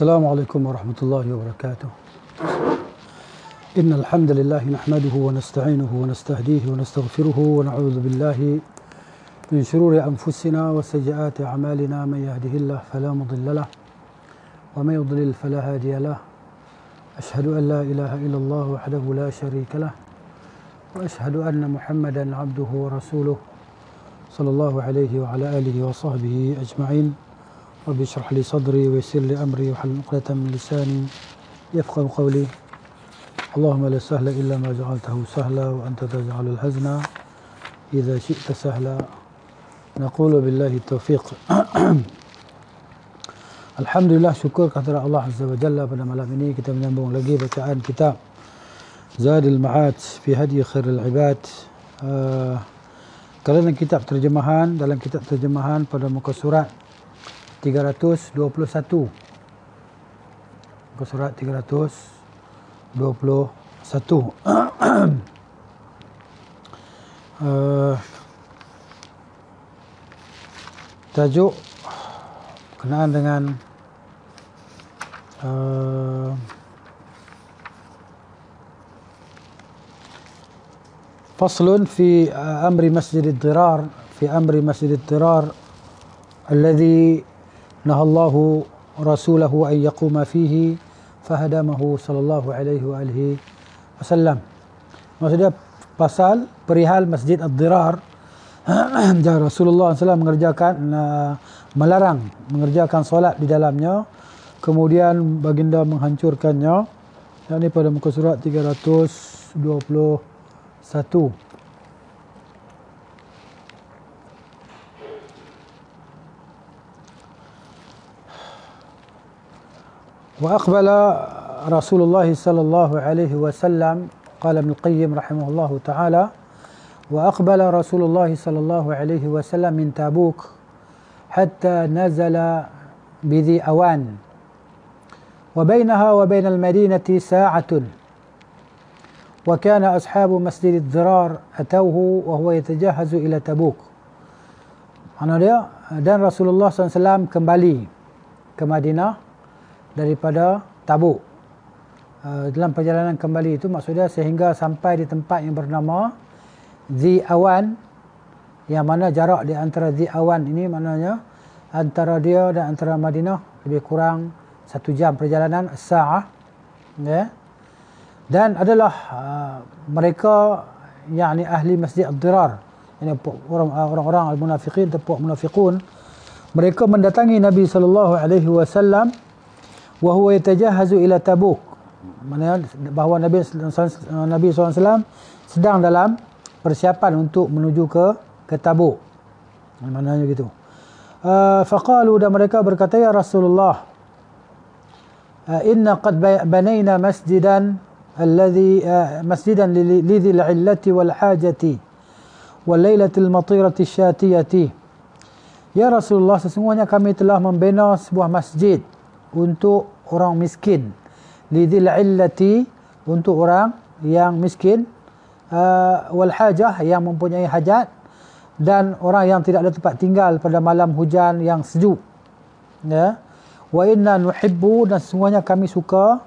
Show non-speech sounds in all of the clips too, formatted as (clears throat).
السلام عليكم ورحمة الله وبركاته إن الحمد لله نحمده ونستعينه ونستهديه ونستغفره ونعوذ بالله من شرور أنفسنا وسيئات أعمالنا من يهده الله فلا مضل له ومن يضلل فلا هادي له أشهد أن لا إله إلا الله وحده لا شريك له وأشهد أن محمدا عبده ورسوله صلى الله عليه وعلى آله وصحبه أجمعين ربي يشرح لي صدري ويسر لي امري وحل عقدة من لساني يفقه قولي اللهم لا سهل الا ما جعلته سهلا وانت تجعل الحزن اذا شئت سهلا نقول بالله التوفيق (clears throat) الحمد لله شكر كثر الله عز وجل بنا ملامني كتاب نمبر لقي بكعان كتاب زاد المعات في هدي خير العباد آه كتاب ترجمهان دلم كتاب ترجمهان pada muka 321 Muka surat 321 uh, (clears throat) eh, Tajuk Kenaan dengan uh, Faslun Fi uh, amri masjid Dirar Fi amri masjid Dirar Alladhi نهى الله رسوله أن يقوم فيه فهدمه صلى الله عليه وآله وسلم maksudnya pasal perihal masjid ad-dirar dan (clears throat) Rasulullah SAW mengerjakan uh, melarang mengerjakan solat di dalamnya kemudian baginda menghancurkannya ini pada muka surat 321 وأقبل رسول الله صلى الله عليه وسلم قال ابن القيم رحمه الله تعالى وأقبل رسول الله صلى الله عليه وسلم من تابوك حتى نزل بذي أوان وبينها وبين المدينة ساعة وكان أصحاب مسجد الضرار أتوه وهو يتجهز إلى تبوك صلى الله عليه وسلم كمبالي كمدينة daripada tabuk uh, dalam perjalanan kembali itu maksudnya sehingga sampai di tempat yang bernama Zi Awan yang mana jarak di antara Zi Awan ini maknanya antara dia dan antara Madinah lebih kurang satu jam perjalanan sah, yeah. dan adalah uh, mereka yakni ahli masjid Abdurar ini uh, orang-orang al-munafiqin tepuk munafiqun mereka mendatangi Nabi sallallahu alaihi wasallam wa huwa yatajahazu ila tabuk mana bahawa nabi nabi SAW sedang dalam persiapan untuk menuju ke ke tabuk maknanya gitu ah, faqalu dan mereka berkata ya rasulullah ah, inna qad banaina masjidan alladhi ah, masjidan lidhil illati wal hajati wal lailatil matirati syatiyati Ya Rasulullah sesungguhnya kami telah membina sebuah masjid untuk orang miskin lidil illati untuk orang yang miskin uh, wal hajah yang mempunyai hajat dan orang yang tidak ada tempat tinggal pada malam hujan yang sejuk ya wa inna nuhibbu dan semuanya kami suka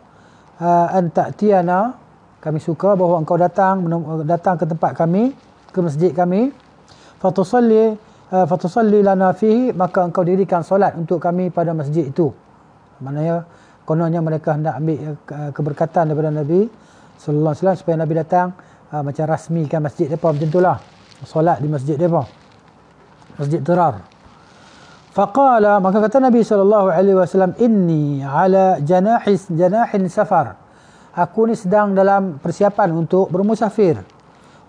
uh, an ta'tiyana kami suka bahawa engkau datang datang ke tempat kami ke masjid kami fatusalli uh, fatusalli lana fihi maka engkau dirikan solat untuk kami pada masjid itu maknanya kononnya mereka hendak ambil eh, eh, keberkatan daripada Nabi sallallahu alaihi wasallam supaya Nabi datang eh, macam rasmi rasmikan masjid depa macam itulah solat di masjid depa masjid Dirar faqala maka kata Nabi sallallahu alaihi wasallam inni ala janahis janahin safar aku ni sedang dalam persiapan untuk bermusafir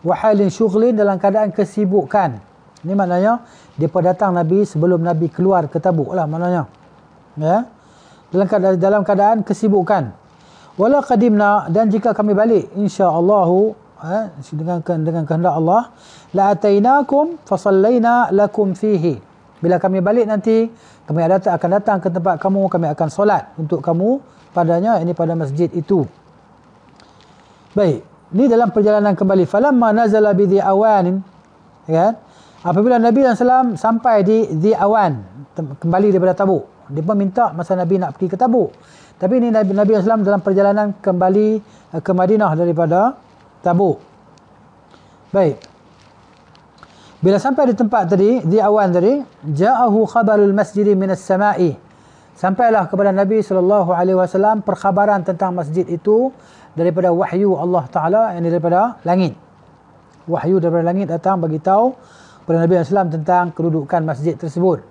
wa halin syughlin dalam keadaan kesibukan ini maknanya dia datang Nabi sebelum Nabi keluar ke Tabuk lah maknanya ya yeah? dalam keadaan, dalam keadaan kesibukan wala qadimna dan jika kami balik insyaallah eh, dengan dengan kehendak Allah la atainakum fasallaina lakum fihi bila kami balik nanti kami ada akan datang ke tempat kamu kami akan solat untuk kamu padanya ini pada masjid itu baik ini dalam perjalanan kembali falamma nazala bi di awan ya kan apabila Nabi SAW sampai di di awan kembali daripada tabuk dia pun minta masa Nabi nak pergi ke Tabuk. Tapi ini Nabi Nabi SAW dalam perjalanan kembali eh, ke Madinah daripada Tabuk. Baik. Bila sampai di tempat tadi, di awan tadi, ja'ahu khabarul masjid min as-sama'i. Sampailah kepada Nabi sallallahu alaihi wasallam perkhabaran tentang masjid itu daripada wahyu Allah Taala yang daripada langit. Wahyu daripada langit datang bagi tahu kepada Nabi sallallahu alaihi wasallam tentang kedudukan masjid tersebut.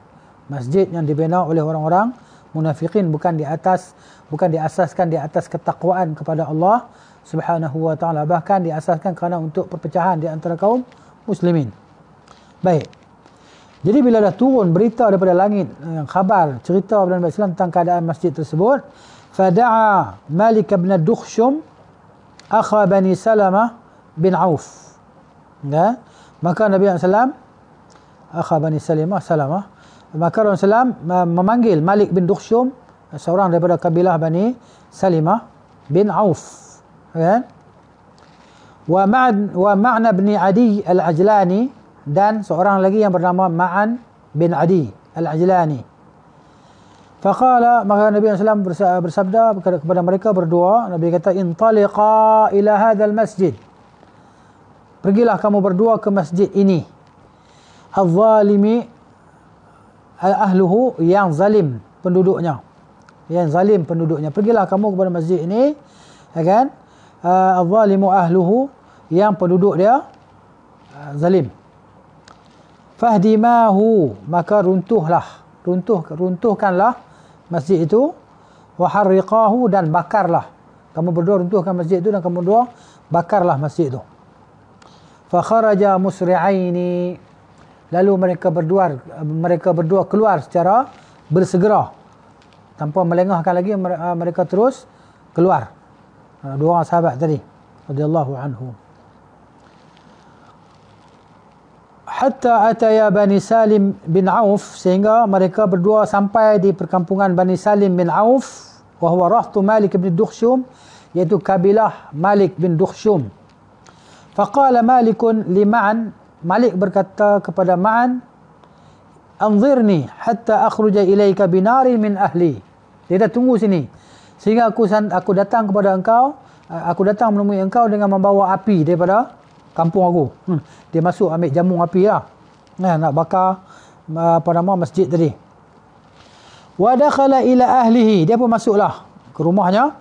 Masjid yang dibina oleh orang-orang munafikin bukan di atas bukan diasaskan di atas ketakwaan kepada Allah Subhanahu wa taala bahkan diasaskan kerana untuk perpecahan di antara kaum muslimin. Baik. Jadi bila dah turun berita daripada langit yang eh, khabar cerita Abdul Nabi Islam tentang keadaan masjid tersebut, fada'a Malik bin Dukhshum akha Bani Salama bin Auf. Ya. Maka Nabi Muhammad SAW akha Bani Salama. Salamah Maka Rasulullah memanggil Malik bin Dukhshum seorang daripada kabilah Bani Salimah bin Auf. Kan? Wa ma'an wa ma'na ibn Adi Al-Ajlani dan seorang lagi yang bernama Ma'an bin Adi Al-Ajlani. Faqala maka Nabi sallallahu alaihi wasallam bersabda kepada mereka berdua Nabi kata intaliqa ila hadzal masjid. Pergilah kamu berdua ke masjid ini. Az-zalimi ahluhu yang zalim penduduknya. Yang zalim penduduknya. Pergilah kamu kepada masjid ini. Ya kan? Ah, al ahluhu yang penduduk dia ah, zalim. Fahdimahu maka runtuhlah. Runtuh, runtuhkanlah masjid itu. Waharriqahu dan bakarlah. Kamu berdua runtuhkan masjid itu dan kamu berdua bakarlah masjid itu. Fakharaja musri'aini lalu mereka berdua mereka berdua keluar secara bersegera tanpa melengahkan lagi ah, mereka terus keluar ah, dua orang sahabat tadi radhiyallahu anhu hatta ataya bani salim bin auf sehingga mereka berdua sampai di perkampungan bani salim bin auf wa huwa rahtu malik bin dukhshum yaitu kabilah malik bin dukhshum faqala malikun liman Malik berkata kepada Ma'an, "Anzirni hatta akhruja ilayka binari min ahli." Dia dah tunggu sini. Sehingga aku aku datang kepada engkau, eh, aku datang menemui engkau dengan membawa api daripada kampung aku. Hmm. Dia masuk ambil jamung api lah. Nah, ya, nak bakar eh, apa nama masjid tadi. Wa dakhala ila ahlihi. Dia pun masuklah ke rumahnya.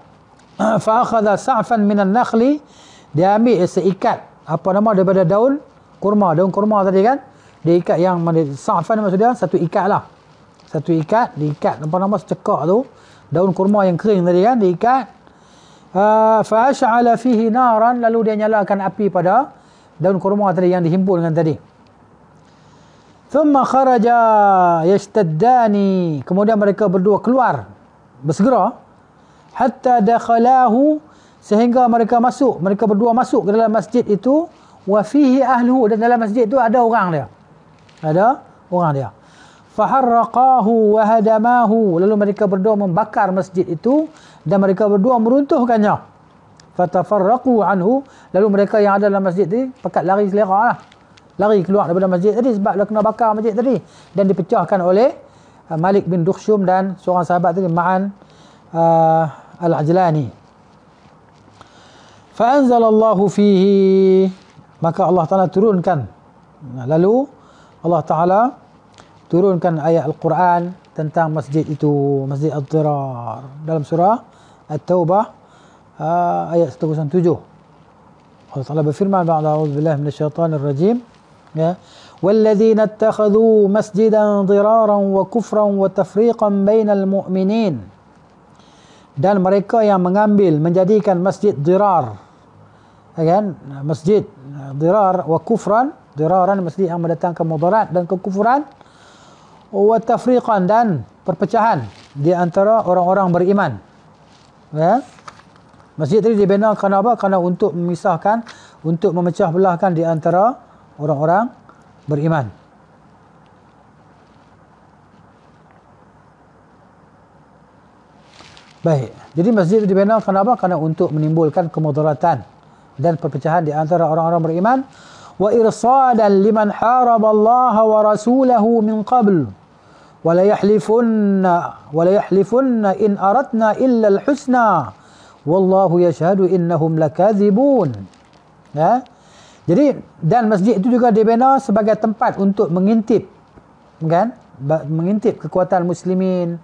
(clears throat) Fa akhadha sa'fan minan nakhli. Dia ambil seikat apa nama daripada daun kurma daun kurma tadi kan dia ikat yang sa'fan maksud dia satu ikat lah satu ikat diikat apa nama secekak tu daun kurma yang kering tadi kan diikat ah, fa asha'ala fihi naran lalu dia nyalakan api pada daun kurma tadi yang dihimpunkan tadi thumma kharaja yashtaddani kemudian mereka berdua keluar bersegera hatta dakhalahu sehingga mereka masuk mereka berdua masuk ke dalam masjid itu wafihi ahluhu dan dalam masjid itu ada orang dia ada orang dia faharraqahu wahadamahu lalu mereka berdua membakar masjid itu dan mereka berdua meruntuhkannya fatafarraqu anhu lalu mereka yang ada dalam masjid tadi pekat lari selera lah lari keluar daripada masjid tadi sebab dia kena bakar masjid tadi dan dipecahkan oleh uh, Malik bin Dukhshum dan seorang sahabat tadi Ma'an uh, Al-Ajlani فأنزل الله فيه maka Allah Taala turunkan lalu Allah Taala turunkan ayat Al-Quran tentang masjid itu Masjid Ad-Dirar dalam surah At-Taubah ah, ayat 107 Allah Taala berfirman ba'da a'udzu syaitan minasyaitonir rajim ya والذين اتخذوا مسجدا ضرارا وكفرا وتفريقا بين المؤمنين dan mereka yang mengambil menjadikan masjid dirar ya kan masjid dirar wa kufran diraran mesti yang mendatangkan mudarat dan kekufuran wa tafriqan dan perpecahan di antara orang-orang beriman ya masjid tadi dibina kerana apa kerana untuk memisahkan untuk memecah belahkan di antara orang-orang beriman Baik. Jadi masjid itu dibina kenapa? Karena untuk menimbulkan kemudaratan dan perpecahan di antara orang-orang beriman wa irsadan liman haraballaha wa rasulahu min qabl wala yahlifunna wala yahlifunna in aradna illa alhusna wallahu yashhadu innahum lakadzibun ya jadi dan masjid itu juga dibina sebagai tempat untuk mengintip kan mengintip kekuatan muslimin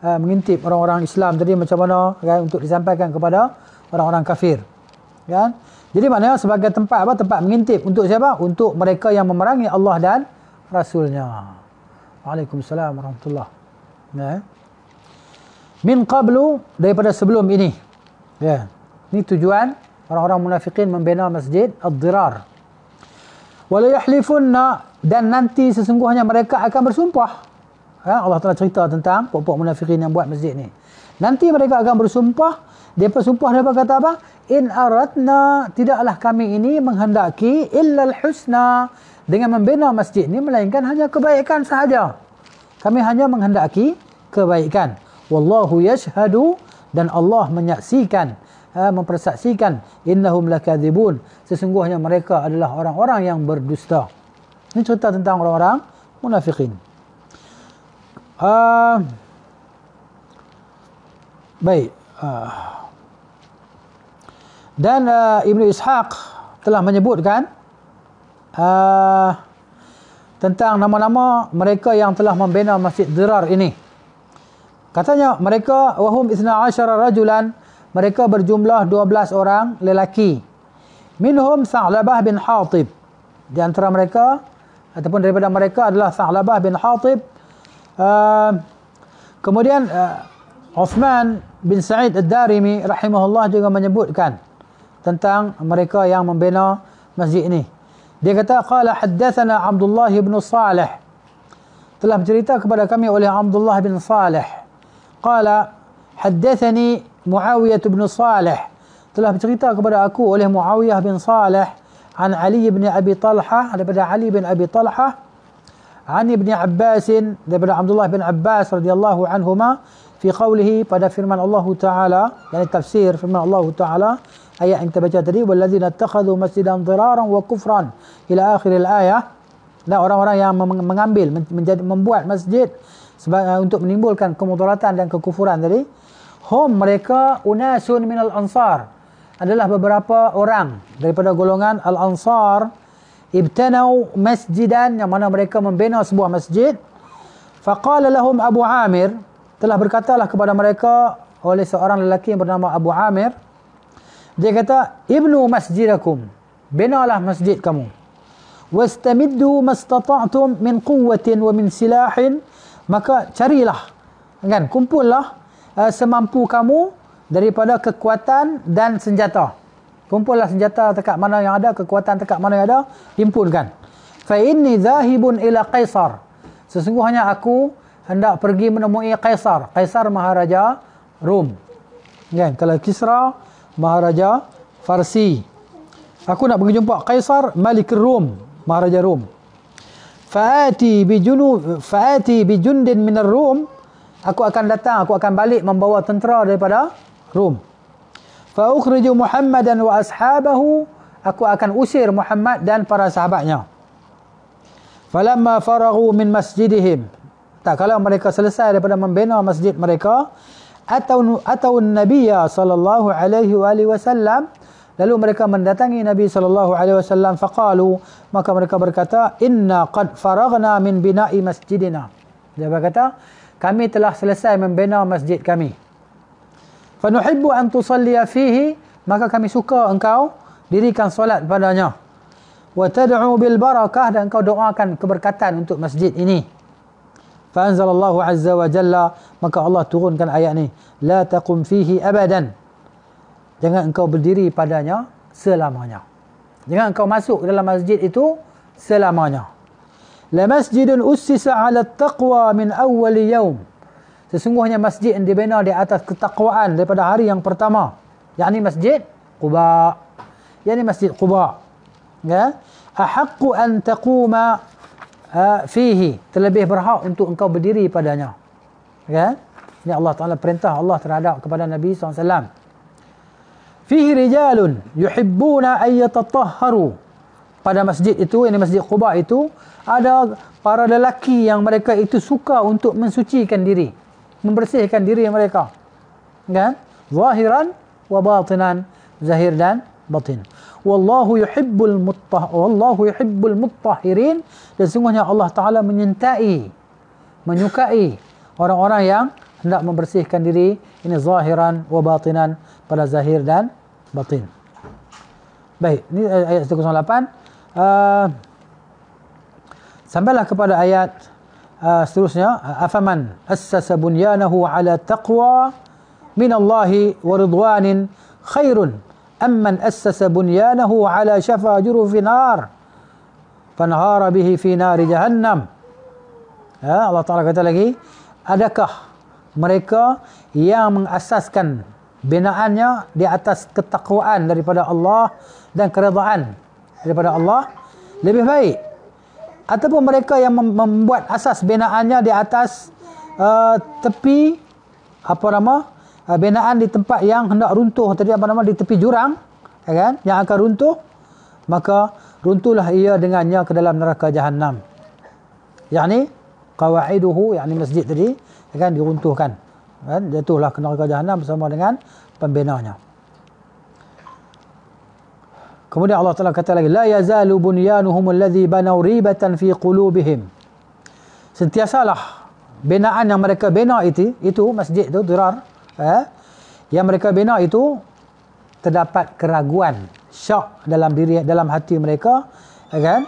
eh, mengintip orang-orang Islam tadi macam mana kan untuk disampaikan kepada orang-orang kafir kan ya? Jadi maknanya sebagai tempat apa? Tempat mengintip. Untuk siapa? Untuk mereka yang memerangi Allah dan Rasulnya. Waalaikumsalam warahmatullahi yeah. Eh? Min qablu daripada sebelum ini. Ya. Yeah. Ini tujuan orang-orang munafikin membina masjid Ad-Dirar. Wala yahlifunna dan nanti sesungguhnya mereka akan bersumpah. Ya, Allah telah cerita tentang pokok-pokok munafikin yang buat masjid ni. Nanti mereka akan bersumpah Depa sumpah depa kata apa? In aradna tidaklah kami ini menghendaki illal husna dengan membina masjid ini melainkan hanya kebaikan sahaja. Kami hanya menghendaki kebaikan. Wallahu yashhadu dan Allah menyaksikan eh, mempersaksikan innahum lakadzibun sesungguhnya mereka adalah orang-orang yang berdusta. Ini cerita tentang orang-orang munafikin. Uh, baik. Uh, dan uh, Ibn Ishaq telah menyebutkan uh, tentang nama-nama mereka yang telah membina Masjid Dirar ini. Katanya mereka wahum isna asyara rajulan mereka berjumlah 12 orang lelaki. Minhum Sa'labah bin Hatib. Di antara mereka ataupun daripada mereka adalah Sa'labah bin Hatib. Uh, kemudian uh, Uthman bin Sa'id Ad-Darimi rahimahullah juga menyebutkan tentang mereka yang membina masjid ini. Dia kata qala haddathana Abdullah bin Salih telah bercerita kepada kami oleh Abdullah bin Salih. Qala haddathani Muawiyah bin Salih telah bercerita kepada aku oleh Muawiyah bin Salih an Ali bin Abi Talhah daripada Ali bin Abi Talhah an Ibn Abbas daripada Abdullah bin Abbas radhiyallahu anhuma fi qawlihi pada firman Allah Taala dalam tafsir firman Allah Taala ayat yang kita baca tadi wallazina takhadhu masjidan dhiraran wa kufran ila akhir al-ayah dan orang-orang yang mengambil menjadi membuat masjid eh, untuk menimbulkan kemudaratan dan kekufuran tadi hum mereka unasun al ansar adalah beberapa orang daripada golongan al-ansar ibtanau masjidan yang mana mereka membina sebuah masjid faqala lahum abu amir telah berkatalah kepada mereka oleh seorang lelaki yang bernama Abu Amir dia kata, Ibnu masjidakum. Binalah masjid kamu. Wastamiddu mastata'tum min quwwatin wa min silahin. Maka carilah. Kan? Kumpullah uh, semampu kamu daripada kekuatan dan senjata. Kumpullah senjata dekat mana yang ada, kekuatan dekat mana yang ada, himpunkan. Fa inni zahibun ila Qaisar. Sesungguhnya aku hendak pergi menemui Kaisar. Kaisar Maharaja Rom. Kan? Kalau Kisra, Maharaja Farsi. Aku nak pergi jumpa Kaisar Malik Rom, Maharaja Rom. Fa'ati bi junu fa'ati bi jundin min ar-Rum. Aku akan datang, aku akan balik membawa tentera daripada Rom. Fa ukhriju Muhammadan wa ashabahu. Aku akan usir Muhammad dan para sahabatnya. Falamma faragu min masjidihim. Tak kalau mereka selesai daripada membina masjid mereka, atau atau Nabi ya sallallahu alaihi wa alihi wasallam lalu mereka mendatangi Nabi sallallahu alaihi wasallam faqalu maka mereka berkata inna qad faraghna min bina'i masjidina dia berkata kami telah selesai membina masjid kami fa nuhibbu an tusalliya fihi maka kami suka engkau dirikan solat padanya wa tad'u bil barakah dan engkau doakan keberkatan untuk masjid ini فأنزل الله عز وجل maka Allah turunkan ayat ni la taqum fihi abadan jangan engkau berdiri padanya selamanya jangan engkau masuk dalam masjid itu selamanya la masjidun ussisa ala taqwa min Awal yawm sesungguhnya masjid yang dibina di atas ketakwaan daripada hari yang pertama yakni masjid Quba yakni masjid Quba ya ahaqqu an taquma Ha, fihi terlebih berhak untuk engkau berdiri padanya. Kan? Ya? Okay? Ini Allah Taala perintah Allah terhadap kepada Nabi SAW. Fihi rijalun yuhibbuna ay yatatahharu. Pada masjid itu, ini Masjid Quba itu ada para lelaki yang mereka itu suka untuk mensucikan diri, membersihkan diri mereka. Kan? Ya? Okay? Zahiran wa batinan, zahir dan batin wallahu yuhibbul muttah wallahu yuhibbul muttahirin sesungguhnya Allah taala menyintai menyukai orang-orang yang hendak membersihkan diri ini zahiran wa batinan pada zahir dan batin baik ini ayat 108 uh, sampailah kepada ayat uh, seterusnya afaman assasa bunyanahu ala taqwa min Allah wa ridwanin khairun أمن أسس بنيانه على شفا جرف نار فانهار به في نار جهنم ya, Allah Ta'ala kata lagi adakah mereka yang mengasaskan binaannya di atas ketakwaan daripada Allah dan keredaan daripada Allah lebih baik ataupun mereka yang mem- membuat asas binaannya di atas uh, tepi apa nama uh, ah, binaan di tempat yang hendak runtuh tadi apa nama di tepi jurang ya kan yang akan runtuh maka runtuhlah ia dengannya ke dalam neraka jahanam yakni qawaiduhu yakni masjid tadi ya kan diruntuhkan kan jatuhlah ke neraka jahanam bersama dengan pembinanya kemudian Allah Taala kata lagi la yazalu bunyanuhum allazi banaw ribatan fi qulubihim sentiasalah binaan yang mereka bina itu itu masjid itu dirar eh, yang mereka bina itu terdapat keraguan syak dalam diri dalam hati mereka eh, kan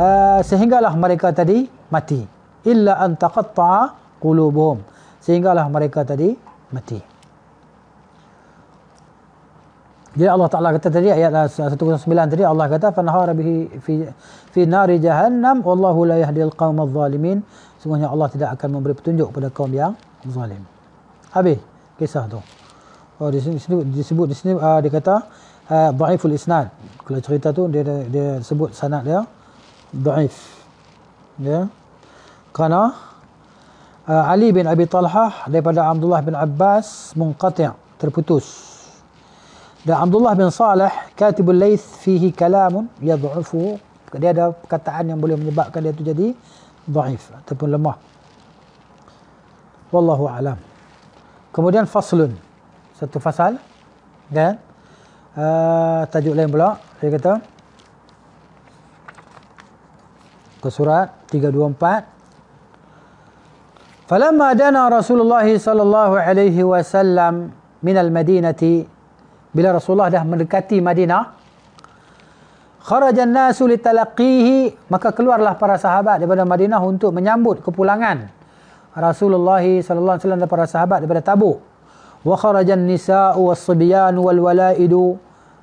uh, sehinggalah mereka tadi mati illa an taqatta'a qulubuhum sehinggalah mereka tadi mati jadi Allah Taala kata tadi ayat 109 tadi Allah kata fanhara bihi fi fi nari jahannam wallahu la yahdil qaumadh zalimin sungguhnya Allah tidak akan memberi petunjuk kepada kaum yang zalim habis kisah tu. Oh di sini disebut di sini uh, dia kata uh, ah, dhaiful isnad. Kalau cerita tu dia dia sebut sanad dia dhaif. Ya. Yeah. Kerana uh, Ali bin Abi Talha daripada Abdullah bin Abbas munqati' terputus. Dan Abdullah bin Saleh katibul Layth fihi kalamun yad'ufu. Dia ada perkataan yang boleh menyebabkan dia tu jadi dhaif ataupun lemah. Wallahu a'lam. Kemudian faslun. Satu fasal. dan Uh, ah, tajuk lain pula. Dia kata. Ke surat 324. Falamma dana Rasulullah sallallahu alaihi wasallam min al-Madinah bila Rasulullah dah mendekati Madinah kharaja an-nasu litalaqihi maka keluarlah para sahabat daripada Madinah untuk menyambut kepulangan Rasulullah sallallahu alaihi wasallam para sahabat daripada Tabuk. Wa kharajan nisa'u, was-sibyanu wal-wala'idu.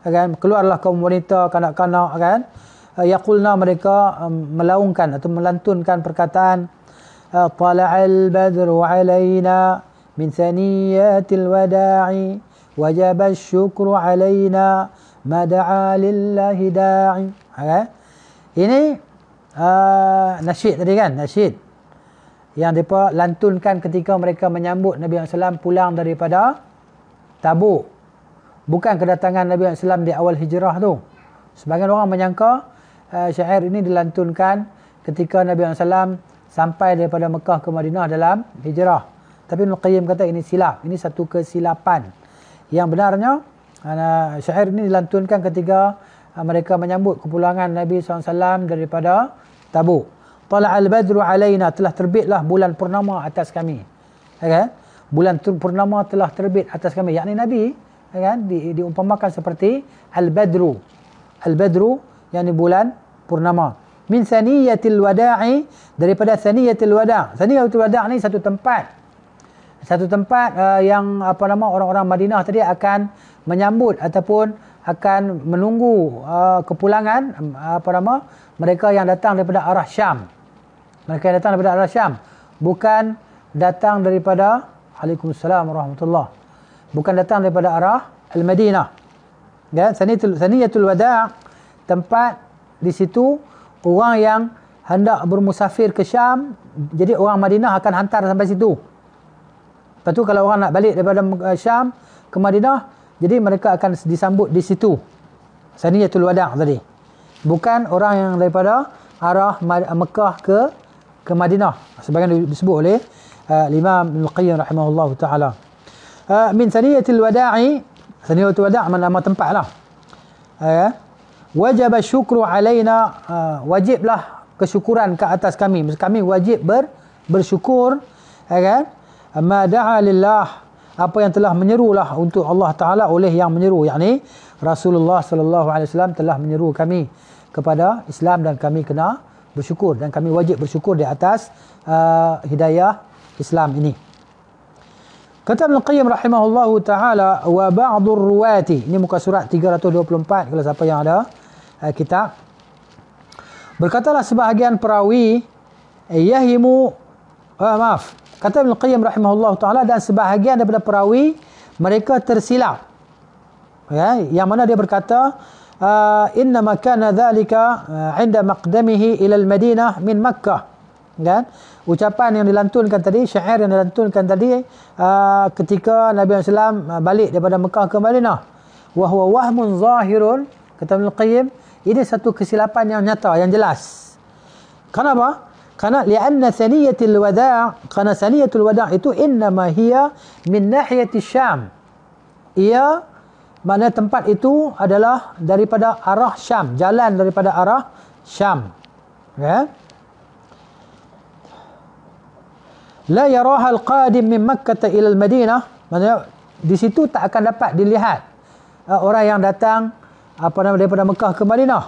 Kan keluarlah kaum wanita kanak-kanak kan. Eh, yaqulna mereka eh, melaungkan atau melantunkan perkataan eh, tala'al badru 'alaina min thaniyatil wada'i wajaba asy-syukru 'alaina ma da'a lillahi da'i. Ini uh, nasyid tadi kan nasyid yang mereka lantunkan ketika mereka menyambut Nabi SAW pulang daripada tabuk. Bukan kedatangan Nabi SAW di awal hijrah tu. Sebagian orang menyangka eh, syair ini dilantunkan ketika Nabi SAW sampai daripada Mekah ke Madinah dalam hijrah. Tapi Nuqayyim kata ini silap. Ini satu kesilapan. Yang benarnya syair ini dilantunkan ketika eh, mereka menyambut kepulangan Nabi SAW daripada tabuk al badru alaina telah terbitlah bulan purnama atas kami. Ya kan? Bulan purnama telah terbit atas kami. Yakni Nabi ya kan di diumpamakan seperti al-badru. Al-badru yakni bulan purnama. Min saniyatil wada'i daripada saniyatil wada'. Saniyatil wada' ni satu tempat. Satu tempat uh, yang apa nama orang-orang Madinah tadi akan menyambut ataupun akan menunggu uh, kepulangan uh, apa nama mereka yang datang daripada arah Syam. Mereka yang datang daripada arah Syam. Bukan datang daripada... Waalaikumsalam warahmatullahi Bukan datang daripada arah Al-Madinah. Kan? Ya, saniyatul, saniyatul Wada' tempat di situ orang yang hendak bermusafir ke Syam. Jadi orang Madinah akan hantar sampai situ. Lepas tu kalau orang nak balik daripada eh, Syam ke Madinah. Jadi mereka akan disambut di situ. Saniyatul Wada' tadi. Bukan orang yang daripada arah Mekah ke ke Madinah sebagaimana disebut oleh uh, Imam Ibnu Qayyim rahimahullahu taala. Uh, min thaniyatil wada'i, thaniyatul wada' mana nama tempatlah. Ya. Uh, eh, wajib syukru alaina, uh, wajiblah kesyukuran ke atas kami. Kami wajib ber, bersyukur, ya kan? Ma da'a lillah apa yang telah menyerulah untuk Allah Taala oleh yang menyeru yakni Rasulullah sallallahu alaihi wasallam telah menyeru kami kepada Islam dan kami kena bersyukur dan kami wajib bersyukur di atas uh, hidayah Islam ini. Kata Ibn Qayyim rahimahullah ta'ala wa ba'dur ruwati. Ini muka surat 324 kalau siapa yang ada uh, kitab. Berkatalah sebahagian perawi yahimu uh, maaf. Kata Ibn Qayyim rahimahullah ta'ala dan sebahagian daripada perawi mereka tersilap. Ya, yang mana dia berkata إنما كان ذلك عند مقدمه إلى المدينة من مكة kan ucapan yang dilantunkan tadi syair yang dilantunkan tadi ah, ketika Nabi SAW ah, balik daripada Mekah ke Madinah wa huwa wahmun zahirun kata Ibnu Qayyim ini satu kesilapan yang nyata yang jelas kenapa kerana karena saniyatul wada' karena saniyatul wada' itu innama hiya min nahiyati syam ia mana tempat itu adalah daripada arah Syam. Jalan daripada arah Syam. Ya. La yarahal qadim min Makkah ila al-Madinah. Maksudnya di situ tak akan dapat dilihat uh, orang yang datang apa nama daripada Mekah ke Madinah.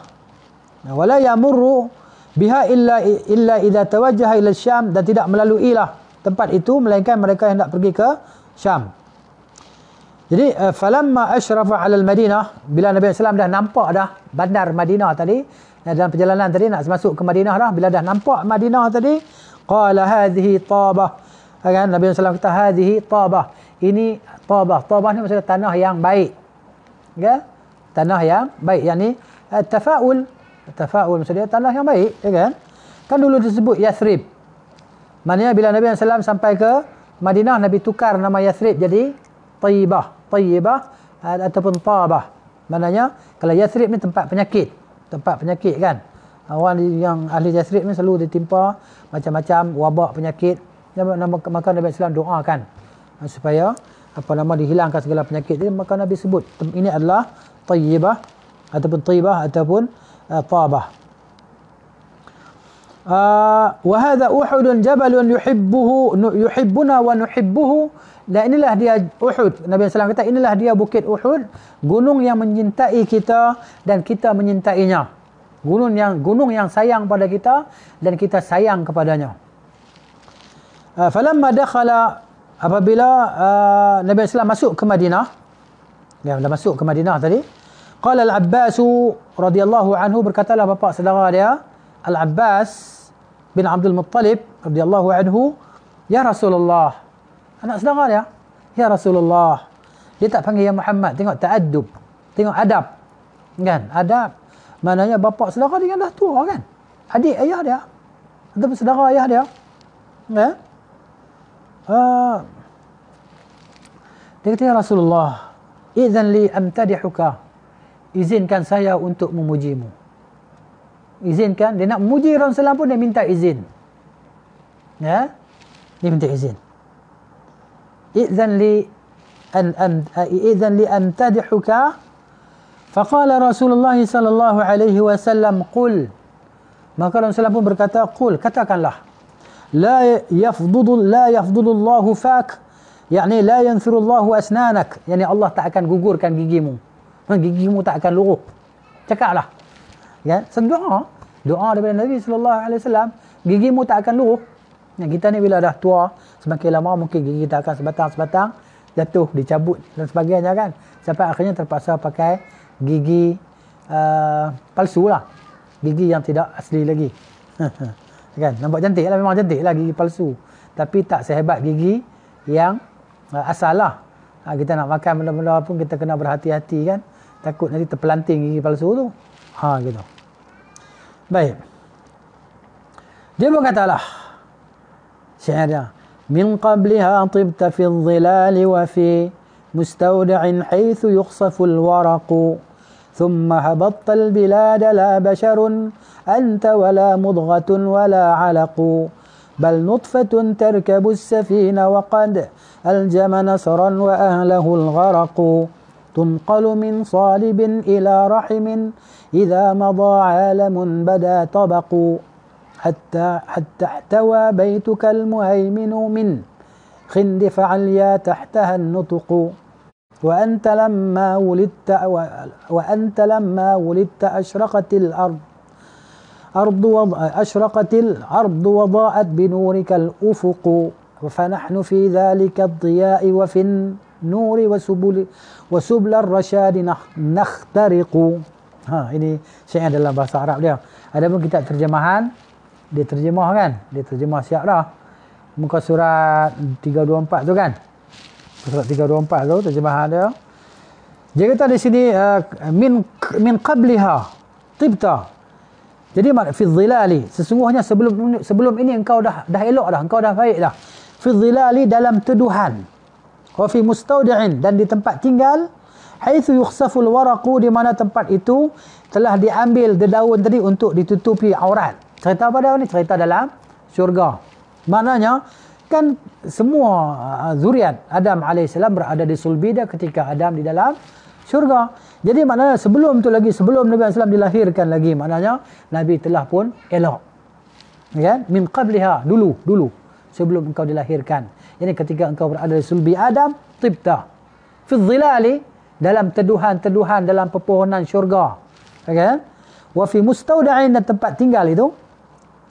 Wala yamurru biha illa illa idza tawajjaha ila Syam dan tidak melalui lah tempat itu melainkan mereka yang nak pergi ke Syam. Jadi eh, falamma asyrafa ala al-Madinah bila Nabi SAW dah nampak dah bandar Madinah tadi eh, dalam perjalanan tadi nak masuk ke Madinah dah bila dah nampak Madinah tadi qala hadhihi tabah eh, kan Nabi SAW kata hadhihi tabah ini tabah tabah ni maksudnya tanah yang baik kan tanah yang baik yang ni tafaul tafaul maksudnya tanah yang baik ya kan kan dulu disebut Yathrib maknanya bila Nabi SAW sampai ke Madinah Nabi tukar nama Yathrib jadi Taibah tayyibah ataupun tabah. Maknanya kalau Yathrib ni tempat penyakit, tempat penyakit kan. Orang yang ahli Yathrib ni selalu ditimpa macam-macam wabak penyakit. Maka Nabi Islam doakan ha, supaya apa nama dihilangkan segala penyakit ni maka Nabi sebut ini adalah tayyibah ataupun tayyibah ataupun uh, tabah. Uh, وهذا أحد جبل يحبه يحبنا ونحبه dan inilah dia Uhud. Nabi SAW kata, inilah dia bukit Uhud. Gunung yang menyintai kita dan kita menyintainya. Gunung yang gunung yang sayang pada kita dan kita sayang kepadanya. Uh, falamma dakhala apabila uh, Nabi SAW masuk ke Madinah. Ya, dah masuk ke Madinah tadi. Qala al-Abbas radhiyallahu anhu berkatalah bapa saudara dia Al-Abbas bin Abdul Muttalib radhiyallahu anhu ya Rasulullah Anak saudara dia. Ya Rasulullah. Dia tak panggil ya Muhammad. Tengok tak adub, Tengok adab. Kan? Adab. Maknanya bapa saudara dia kan dah tua kan? Adik ayah dia. Ataupun saudara ayah dia. Ya. Uh, dia kata ya Rasulullah. Izan li amtadihuka. Izinkan saya untuk memujimu. Izinkan. Dia nak memuji Rasulullah pun dia minta izin. Ya? Dia minta izin. إذن لي أن أم إذن لي أمتدحك فقال رسول الله صلى الله عليه وسلم قل maka Rasulullah pun berkata قل katakanlah لا يفضض لا يفضض الله فاك يعني لا ينثر الله أسنانك يعني Allah tak akan gugurkan gigimu gigimu tak akan luruh cakaplah ya sedoa doa daripada Nabi sallallahu alaihi wasallam gigimu tak akan luruh yang kita ni bila dah tua, semakin lama mungkin gigi kita akan sebatang-sebatang jatuh, dicabut dan sebagainya kan. Sampai akhirnya terpaksa pakai gigi uh, palsu lah. Gigi yang tidak asli lagi. (laughs) kan? Nampak cantik lah, memang cantik lah gigi palsu. Tapi tak sehebat gigi yang uh, asal lah. Ha, kita nak makan benda-benda pun kita kena berhati-hati kan. Takut nanti terpelanting gigi palsu tu. Ha gitu. Baik. Dia berkatalah. kata lah. شعره من قبلها طبت في الظلال وفي مستودع حيث يخصف الورق ثم هبطت البلاد لا بشر أنت ولا مضغة ولا علق بل نطفة تركب السفينة وقد ألجم نصرا وأهله الغرق تنقل من صالب إلى رحم إذا مضى عالم بدا طبق حتى حتى احتوى بيتك المهيمن من خند فعليا تحتها النطق وأنت لما ولدت وأنت لما ولدت أشرقت الأرض أرض وضع أشرقت الأرض وضاءت بنورك الأفق فنحن في ذلك الضياء وفي النور وسبل وسبل الرشاد نخترق ها ini syair dalam bahasa Arab dia. Adapun kitab terjemahan dia terjemah kan dia terjemah siap dah muka surat 324 tu kan surat 324 tu terjemah dia dia kata di sini eh, min min qabliha tibta jadi mak fi dhilali sesungguhnya sebelum sebelum ini engkau dah dah elok dah engkau dah baik dah fi dhilali dalam tuduhan wa fi mustaudi'in dan di tempat tinggal haitsu yukhsaful waraqu di mana tempat itu telah diambil dedaun tadi untuk ditutupi aurat Cerita apa dia ni? Cerita dalam syurga. Maknanya, kan semua uh, zuriat Adam AS berada di sulbi dia ketika Adam di dalam syurga. Jadi maknanya sebelum tu lagi, sebelum Nabi SAW dilahirkan lagi, maknanya Nabi telah pun elok. Kan? Min qabliha, dulu, dulu. Sebelum engkau dilahirkan. Jadi ketika engkau berada di sulbi Adam, tibta. Fizzilali, dalam teduhan-teduhan, dalam pepohonan syurga. Okay? Ya, Wafi mustaudain dan tempat tinggal itu,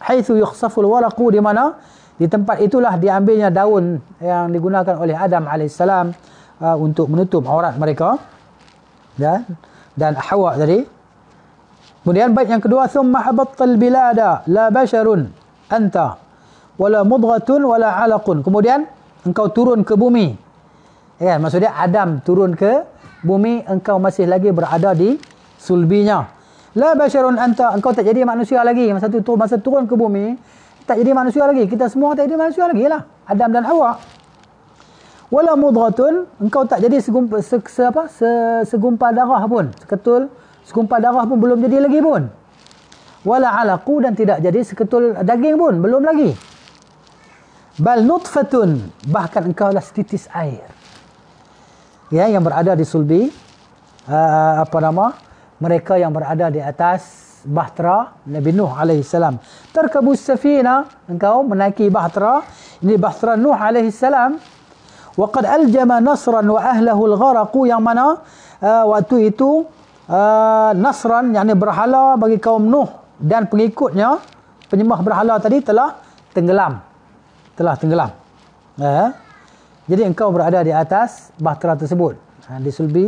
haitsu yukhsaful Walaku di mana di tempat itulah diambilnya daun yang digunakan oleh Adam AS uh, untuk menutup aurat mereka ya dan Hawa tadi kemudian baik yang kedua thumma habattal bilada la basharun anta wala mudghatun wala alaqun kemudian engkau turun ke bumi ya kan? maksudnya Adam turun ke bumi engkau masih lagi berada di sulbinya La basharun anta. Engkau tak jadi manusia lagi. Masa tu masa turun ke bumi, tak jadi manusia lagi. Kita semua tak jadi manusia lagi lah. Adam dan Hawa. Wala mudghatun. Engkau tak jadi segumpal se, se, apa? Se, segumpal darah pun. Seketul. Segumpal darah pun belum jadi lagi pun. Wala alaku dan tidak jadi seketul daging pun. Belum lagi. Bal nutfatun. Bahkan engkau lah setitis air. Ya, yang berada di sulbi. Uh, apa nama? mereka yang berada di atas bahtera Nabi Nuh alaihi salam. Tarkabus safina engkau menaiki bahtera ini bahtera Nuh alaihi salam. Waqad aljama Nasran wa ahlihi al-gharqu yang mana uh, waktu itu uh, Nasran yakni berhala bagi kaum Nuh dan pengikutnya penyembah berhala tadi telah tenggelam. Telah tenggelam. Uh, jadi engkau berada di atas bahtera tersebut. Uh, di sulbi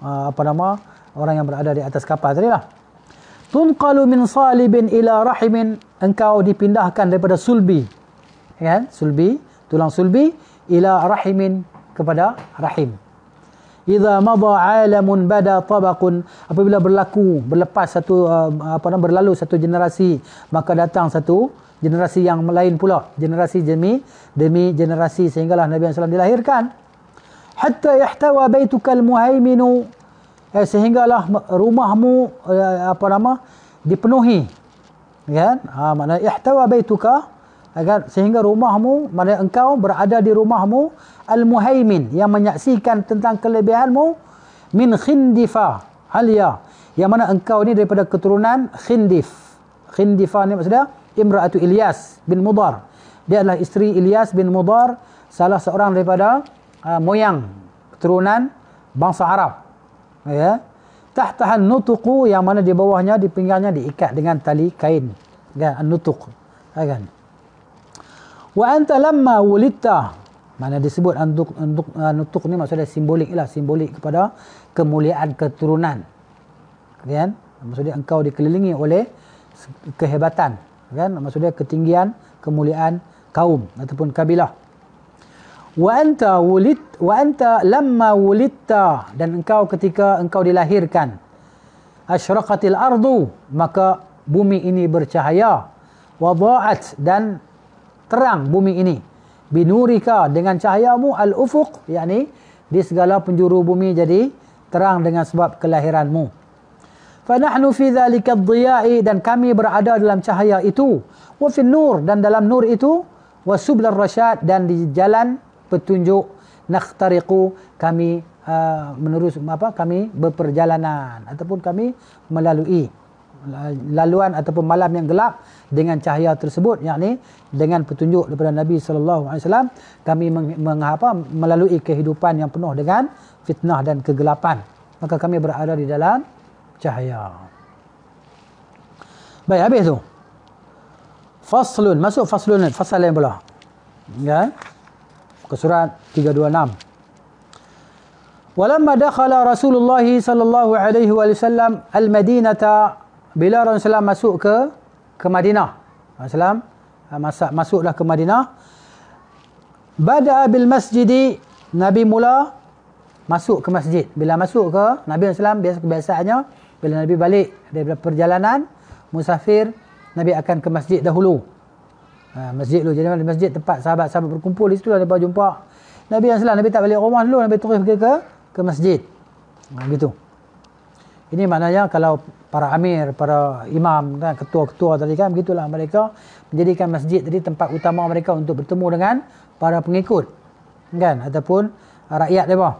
uh, apa nama orang yang berada di atas kapal tadi lah. Tunqalu min salibin ila rahimin. Engkau dipindahkan daripada sulbi. Kan? Sulbi. Tulang sulbi. Ila rahimin. Kepada rahim. Iza mada alamun bada tabakun. Apabila berlaku. Berlepas satu. Uh, apa nama Berlalu satu generasi. Maka datang satu. Generasi yang lain pula. Generasi demi. Demi generasi. Sehinggalah Nabi sallallahu alaihi wasallam dilahirkan. Hatta yahtawa baytukal muhaiminu eh, sehinggalah rumahmu eh, apa nama dipenuhi kan ha makna ihtawa baituka eh, agar kan? sehingga rumahmu mana engkau berada di rumahmu al muhaimin yang menyaksikan tentang kelebihanmu min khindifa halia ya? yang mana engkau ni daripada keturunan khindif khindifa ni maksudnya imraatu ilyas bin mudar dia adalah isteri ilyas bin mudar salah seorang daripada uh, moyang keturunan bangsa arab ya tahtaha nutuqu yang mana di bawahnya di pinggangnya diikat dengan tali kain ya nutuq ya kan wa anta lamma wulidta mana disebut untuk untuk uh, nutuk ni maksudnya simbolik lah simbolik kepada kemuliaan keturunan kan maksudnya engkau dikelilingi oleh kehebatan kan maksudnya ketinggian kemuliaan kaum ataupun kabilah wa anta wulid wa anta lamma wulidta dan engkau ketika engkau dilahirkan asyraqatil ardu maka bumi ini bercahaya wada'at dan terang bumi ini binurika dengan cahayamu al ufuq yakni di segala penjuru bumi jadi terang dengan sebab kelahiranmu fa nahnu fi dhalika ad dan kami berada dalam cahaya itu wa fi nur dan dalam nur itu wa subl ar-rasyad dan di jalan petunjuk nakhtariqu kami uh, menerus apa kami berperjalanan ataupun kami melalui laluan ataupun malam yang gelap dengan cahaya tersebut yakni dengan petunjuk daripada Nabi sallallahu alaihi wasallam kami mengapa melalui kehidupan yang penuh dengan fitnah dan kegelapan maka kami berada di dalam cahaya baik habis tu faslun masuk faslun fasal yang belah ya yeah ke surat 326 Walamma dakhala Rasulullah sallallahu alaihi wasallam al madinah bila Rasulullah masuk ke ke Madinah Rasulullah masuk masuklah ke Madinah bada bil masjid Nabi mula masuk ke masjid bila masuk ke Nabi sallallahu biasa kebiasaannya bila Nabi balik daripada perjalanan musafir Nabi akan ke masjid dahulu Ha, masjid dulu. Jadi mana masjid tempat sahabat-sahabat berkumpul. Di situ lah mereka jumpa. Nabi yang selam. Nabi tak balik rumah dulu. Nabi terus pergi ke ke masjid. Ha, gitu. Ini maknanya kalau para amir, para imam, kan, ketua-ketua tadi kan. Begitulah mereka menjadikan masjid tadi tempat utama mereka untuk bertemu dengan para pengikut. Kan? Ataupun rakyat mereka.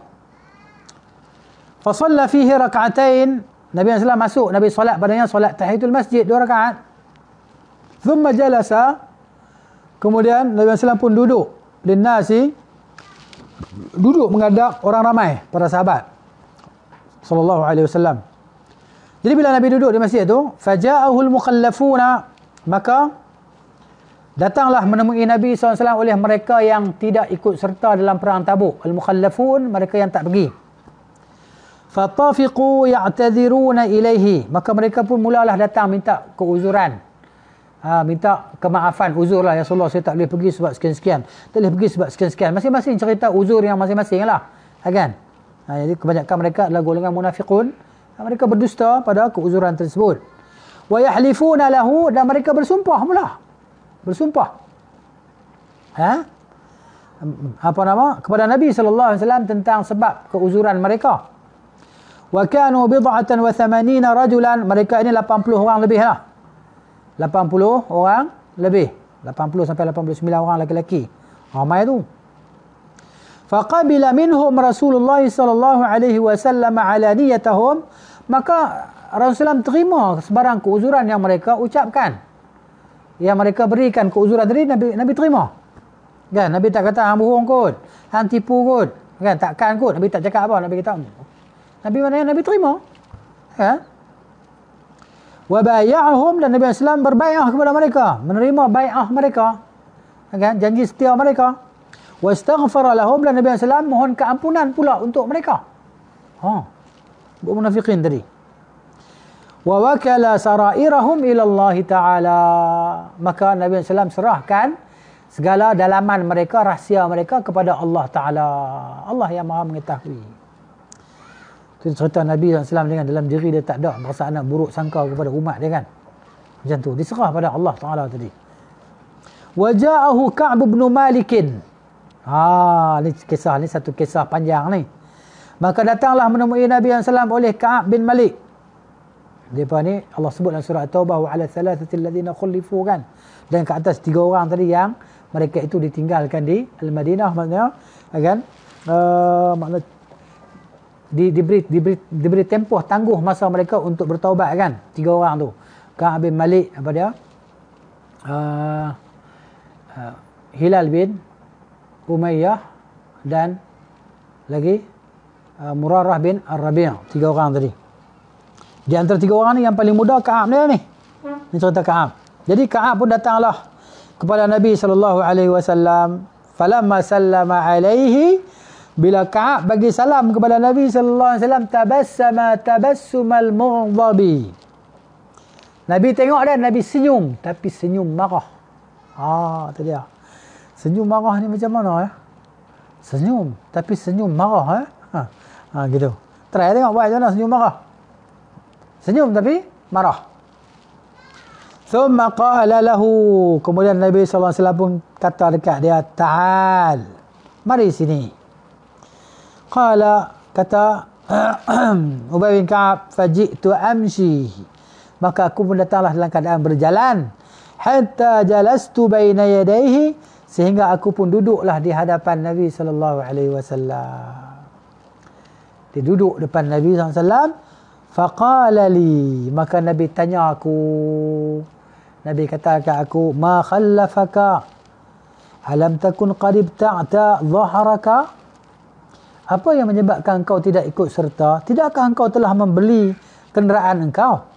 Fasalla fihi raka'atain. Nabi yang selam masuk. Nabi solat padanya solat tahiyatul masjid. Dua rakaat. Thumma jalasa. Kemudian Nabi Muhammad SAW pun duduk. di Linnasi duduk menghadap orang ramai para sahabat. Sallallahu alaihi wasallam. Jadi bila Nabi duduk di masjid itu, faja'ahul mukallafuna maka datanglah menemui Nabi SAW oleh mereka yang tidak ikut serta dalam perang tabuk. al mukallafun mereka yang tak pergi. Fatafiqu ya'tadhiruna ilaihi. Maka mereka pun mulalah datang minta keuzuran ha, minta kemaafan uzur lah ya Rasulullah saya tak boleh pergi sebab sekian-sekian tak boleh pergi sebab sekian-sekian masing-masing cerita uzur yang masing-masing lah ha, kan ha, jadi kebanyakan mereka adalah golongan munafiqun ha, mereka berdusta pada keuzuran tersebut wa yahlifuna lahu dan mereka bersumpah mula bersumpah ha? apa nama kepada Nabi SAW tentang sebab keuzuran mereka wa kanu bid'atan wa thamanina rajulan mereka ini 80 orang lebih lah 80 orang lebih 80 sampai 89 orang lelaki ramai tu faqabila minhum rasulullah sallallahu alaihi wasallam ala niyyatihum maka rasulullah terima sebarang keuzuran yang mereka ucapkan yang mereka berikan keuzuran dari nabi nabi terima kan nabi tak kata hang ah, bohong kot hang tipu kot kan takkan kot nabi tak cakap apa nabi kata nabi mana nabi terima kan wa bayahum dan Nabi Islam berbaiah kepada mereka, menerima baiah mereka. Okay, janji setia mereka. Wastaghfar lahum dan Nabi Islam mohon keampunan pula untuk mereka. Ha. Buat munafikin tadi. Wa wakala sarairahum ila Allah Taala. Maka Nabi Islam serahkan segala dalaman mereka, rahsia mereka kepada Allah Taala. Allah yang Maha mengetahui. Itu cerita Nabi SAW dengan dalam diri dia tak ada perasaan anak buruk sangka kepada umat dia kan. Macam tu. Diserah pada Allah Ta'ala tadi. Waja'ahu Ka'b bin Malikin. Ha, ni kisah ni satu kisah panjang ni. Maka datanglah menemui Nabi SAW oleh Ka'ab bin Malik. Depa ni Allah sebut dalam surah Taubah wa ala thalathati alladhina khulifu kan. Dan ke atas tiga orang tadi yang mereka itu ditinggalkan di Al-Madinah maknanya kan. Uh, eh, maknanya di, diberi, diberi, diberi tempoh tangguh masa mereka untuk bertaubat kan tiga orang tu Kang Abin Malik apa dia uh, uh, Hilal bin Umayyah dan lagi uh, Murarah bin Ar-Rabi'ah tiga orang tadi di antara tiga orang ni yang paling muda Kaab dia ni ni cerita Kaab jadi Kaab pun datanglah kepada Nabi SAW falamma sallama alaihi alaihi bila Ka'ab bagi salam kepada Nabi sallallahu alaihi wasallam tabassama tabassumal mughdhabi. Nabi tengok dan Nabi senyum tapi senyum marah. Ha tu dia. Senyum marah ni macam mana ya? Senyum tapi senyum marah ya? Ha. ha gitu. Try tengok buat macam senyum marah. Senyum tapi marah. Thumma qala lahu kemudian Nabi sallallahu alaihi wasallam pun kata dekat dia ta'al. Mari sini. Qala kata (clears throat) Ubay bin Ka'ab fajitu amsi. Maka aku pun datanglah dalam keadaan berjalan. Hatta jalastu baina yadayhi sehingga aku pun duduklah di hadapan Nabi sallallahu alaihi wasallam. Dia duduk depan Nabi saw. alaihi Faqala li, maka Nabi tanya aku. Nabi kata ke aku, "Ma khallafaka? Alam takun qad ibta'ta dhahraka?" Apa yang menyebabkan engkau tidak ikut serta? Tidakkah engkau telah membeli kenderaan engkau?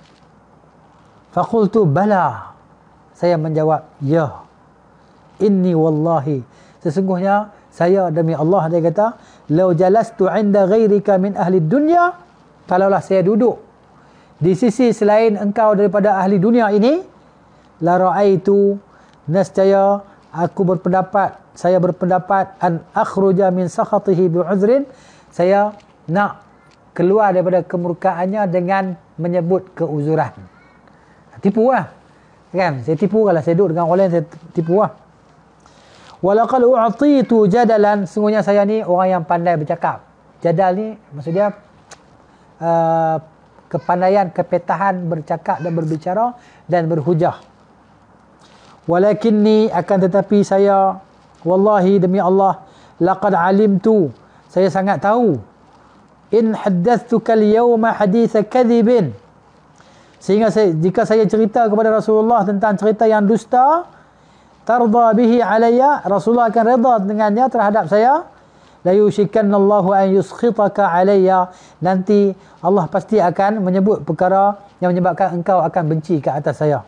Fakultu bala. Saya menjawab, ya. Inni wallahi. Sesungguhnya, saya demi Allah, dia kata, Lau jalastu inda ghairika min ahli dunia, kalaulah saya duduk di sisi selain engkau daripada ahli dunia ini, la ra'aitu nascaya aku berpendapat saya berpendapat an akhruja min sakhatihi bi'uzrin saya nak keluar daripada kemurkaannya dengan menyebut keuzuran tipu lah kan saya tipu kalau saya duduk dengan orang lain saya tipu lah walaqal u'atitu jadalan sungguhnya saya ni orang yang pandai bercakap jadal ni maksudnya uh, eh, kepandaian kepetahan bercakap dan berbicara dan berhujah Walakin Walakinni akan tetapi saya wallahi demi Allah laqad alimtu saya sangat tahu in hadatsuka al-yawma haditha kadhibin sehingga saya, jika saya cerita kepada Rasulullah tentang cerita yang dusta tarda bihi alayya Rasulullah akan redha dengannya terhadap saya la yushikannallahu an yuskhitaka alayya nanti Allah pasti akan menyebut perkara yang menyebabkan engkau akan benci ke atas saya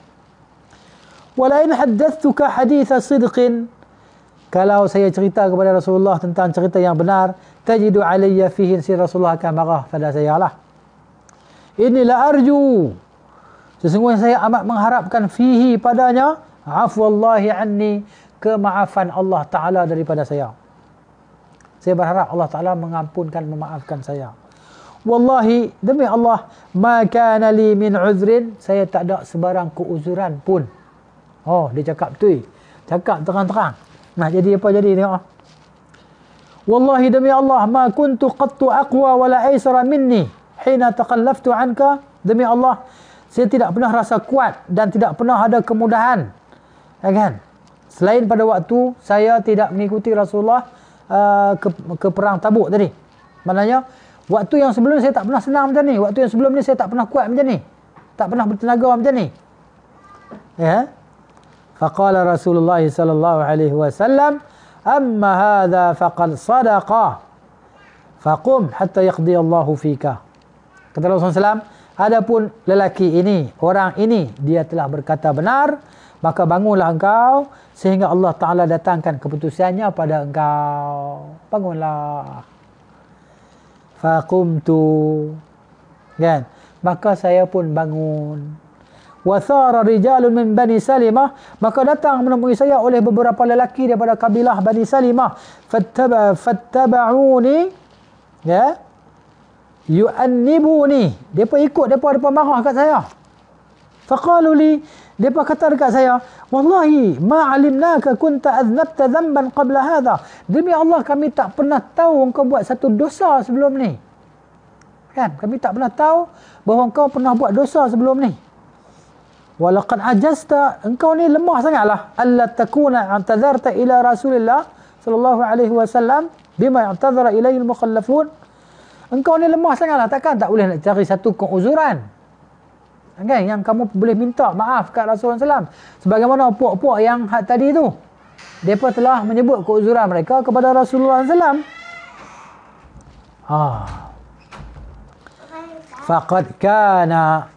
Walain haddathuka haditha sidqin. Kalau saya cerita kepada Rasulullah tentang cerita yang benar. Tajidu alaiya fihi si Rasulullah akan marah. saya lah. Inilah arju. Sesungguhnya saya amat mengharapkan fihi padanya. Afwallahi anni. Kemaafan Allah Ta'ala daripada saya. Saya berharap Allah Ta'ala mengampunkan, memaafkan saya. Wallahi, demi Allah, ma li min uzrin, saya tak ada sebarang keuzuran pun. Oh, dia cakap tu, eh. Cakap terang-terang. Nah, jadi apa jadi tengok. Wallahi demi Allah, ma kuntu qattu aqwa wala aisra minni hina taqallaftu anka. Demi Allah, saya tidak pernah rasa kuat dan tidak pernah ada kemudahan. Ya kan? Selain pada waktu saya tidak mengikuti Rasulullah uh, ke, ke perang Tabuk tadi. Maknanya waktu yang sebelum saya tak pernah senang macam ni, waktu yang sebelum ni saya tak pernah kuat macam ni. Tak pernah bertenaga macam ni. Ya. فقال Rasulullah Sallallahu Alaihi Wasallam, عليه وسلم أما هذا فقد hatta فقم Allahu يقضي الله فيك kata Rasulullah SAW adapun lelaki ini orang ini dia telah berkata benar maka bangunlah engkau sehingga Allah Ta'ala datangkan keputusannya pada engkau bangunlah faqumtu kan maka saya pun bangun wathara rijalun min bani salimah maka datang menemui saya oleh beberapa lelaki daripada kabilah bani salimah fattaba fattabauni ya yu'annibuni depa ikut depa depa marah kat saya faqalu li depa kata dekat saya wallahi ma alimnaka kunta aznabta dhanban qabla hadha demi Allah kami tak pernah tahu engkau buat satu dosa sebelum ni kan kami tak pernah tahu bahawa engkau pernah buat dosa sebelum ni Walaqad ajasta engkau ni lemah sangatlah Allah takuna antadharta ila Rasulillah sallallahu alaihi wasallam bima yantadhara ilayhi al-mukhallafun Engkau ni lemah sangatlah takkan tak boleh nak cari satu keuzuran Okay, yang kamu boleh minta maaf kat Rasulullah sallam. Sebagaimana puak-puak yang hak tadi tu. Mereka telah menyebut keuzuran mereka kepada Rasulullah sallam. Ah, Faqad kana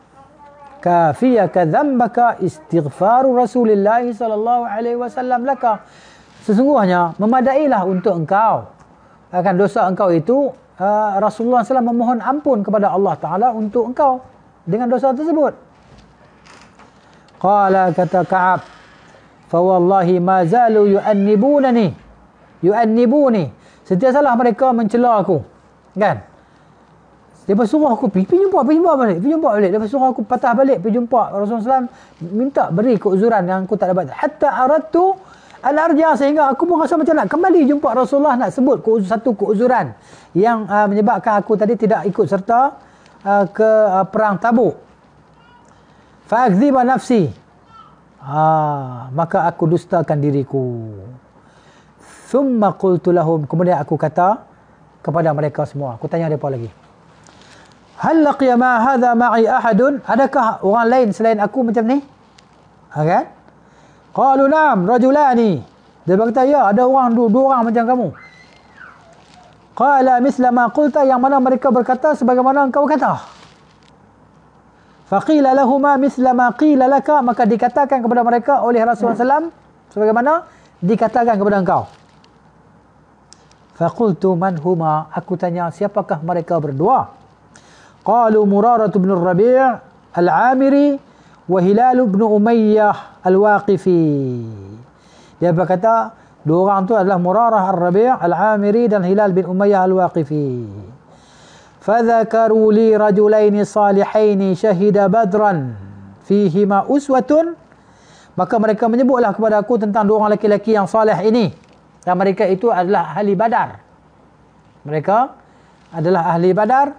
kafiyaka dhanbaka istighfaru Rasulillah sallallahu alaihi wasallam laka. Sesungguhnya memadailah untuk engkau akan dosa engkau itu uh, Rasulullah SAW memohon ampun kepada Allah Taala untuk engkau dengan dosa tersebut. Qala kata Ka'ab fa wallahi ma zalu yu'annibunani yu'annibuni setiap salah mereka mencela aku kan Lepas suruh aku pergi, pergi jumpa, pergi jumpa balik, pergi jumpa balik. Lepas suruh aku patah balik, pergi jumpa Rasulullah SAW. Minta beri keuzuran yang aku tak dapat. Hatta tu al-arja sehingga aku pun rasa macam nak kembali jumpa Rasulullah nak sebut satu keuzuran yang uh, menyebabkan aku tadi tidak ikut serta uh, ke uh, perang tabuk. Fa'akziba nafsi. Ha, maka aku dustakan diriku. Thumma qultu lahum. Kemudian aku kata kepada mereka semua. Aku tanya mereka lagi. Hal laqiya ma hadha ma'i ahadun? Adakah orang lain selain aku macam ni? Ha kan? Qalu na'am rajulani. Dia berkata, ya ada orang dua, dua orang macam kamu. Qala misla ma qulta yang mana mereka berkata sebagaimana engkau kata. Faqila lahumā mithla mā qīla lakā maka dikatakan kepada mereka oleh Rasulullah sallam sebagaimana dikatakan kepada engkau. Faqultu man huma aku tanya siapakah mereka berdua? qalu Murarah bin Rabi' al-Amiri wa Hilal bin Umayyah al-Waqifi. Dia berkata dua orang tu adalah Murarah al-Rabi' al-Amiri dan Hilal bin Umayyah al-Waqifi. Fadhakaru li rajulain salihain shahida badran fihima uswatun maka mereka menyebutlah kepada aku tentang dua orang lelaki yang salih ini dan mereka itu adalah ahli badar mereka adalah ahli badar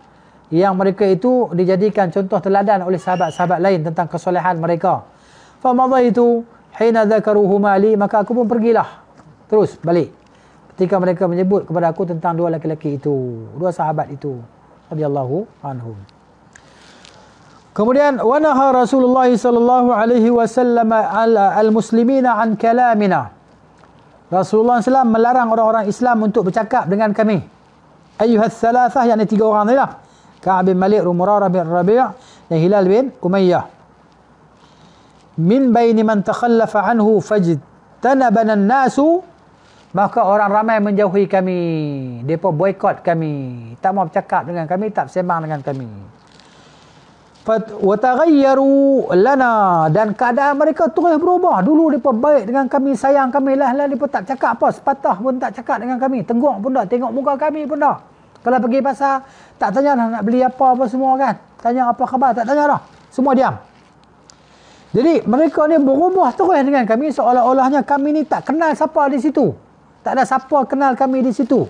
yang mereka itu dijadikan contoh teladan oleh sahabat-sahabat lain tentang kesolehan mereka. Famadaitu hina dzakaruhu mali maka aku pun pergilah. Terus balik. Ketika mereka menyebut kepada aku tentang dua lelaki itu, dua sahabat itu radhiyallahu anhum. Kemudian wanaha Rasulullah sallallahu alaihi wasallam al-muslimina an kalamina. Rasulullah sallallahu melarang orang-orang Islam untuk bercakap dengan kami. Ayuhas salasah yang tiga orang ni lah. Ka'ab bin Malik Umarah bin Rabi' dan Hilal bin Umayyah min baini man takhallafa anhu fajd tanabana nasu maka orang ramai menjauhi kami depa boikot kami tak mau bercakap dengan kami tak sembang dengan kami wa taghayyaru lana dan keadaan mereka terus berubah dulu depa baik dengan kami sayang kami lah lah depa tak cakap apa sepatah pun tak cakap dengan kami tengok pun dah tengok muka kami pun dah kalau pergi pasar, tak tanya lah nak beli apa apa semua kan. Tanya apa khabar, tak tanya lah. Semua diam. Jadi mereka ni berubah terus dengan kami seolah-olahnya kami ni tak kenal siapa di situ. Tak ada siapa kenal kami di situ.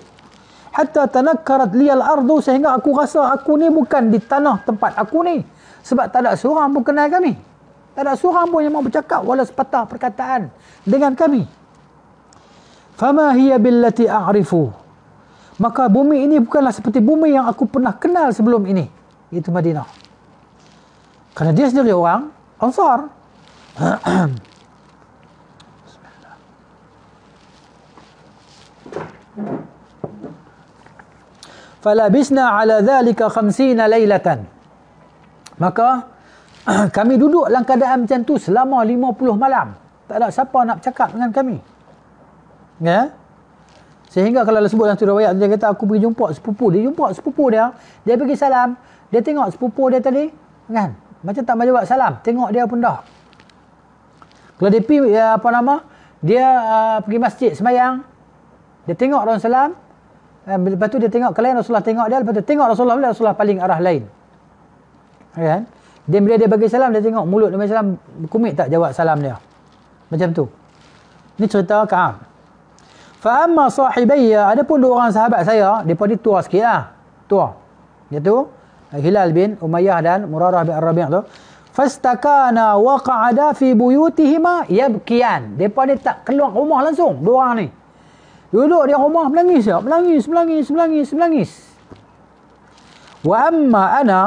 Hatta tanakkarat liya al-ardu sehingga aku rasa aku ni bukan di tanah tempat aku ni. Sebab tak ada seorang pun kenal kami. Tak ada seorang pun yang mahu bercakap walau sepatah perkataan dengan kami. Fama hiya billati a'rifu maka bumi ini bukanlah seperti bumi yang aku pernah kenal sebelum ini itu Madinah Karena dia sendiri orang Ansar (clears throat) Falabisna ala dhalika khamsina laylatan. Maka (clears throat) kami duduk dalam keadaan macam tu selama 50 malam. Tak ada siapa nak cakap dengan kami. Ya? Yeah? Sehingga kalau sebut dalam surah ayat dia kata aku pergi jumpa sepupu dia jumpa sepupu dia dia pergi salam dia tengok sepupu dia tadi kan macam tak menjawab salam tengok dia pun dah kalau dia pergi ya, apa nama dia uh, pergi masjid semayang dia tengok orang salam eh, lepas tu dia tengok kalian Rasulullah tengok dia lepas tu tengok Rasulullah pula Rasulullah paling arah lain kan dia bila dia bagi salam dia tengok mulut dia macam salam kumit tak jawab salam dia macam tu Ini cerita Kaab Fa'amma sahibaya. Ada pun dua orang sahabat saya. Mereka ni tua sikit lah. Tua. Dia tu. Hilal bin Umayyah dan Murarah bin Ar-Rabi' tu. Fa'stakana waqa'ada fi buyutihima yabkian. Mereka ni tak keluar rumah langsung. Dua orang ni. Duduk di rumah menangis ya. Menangis, menangis, menangis, menangis. Wa'amma ana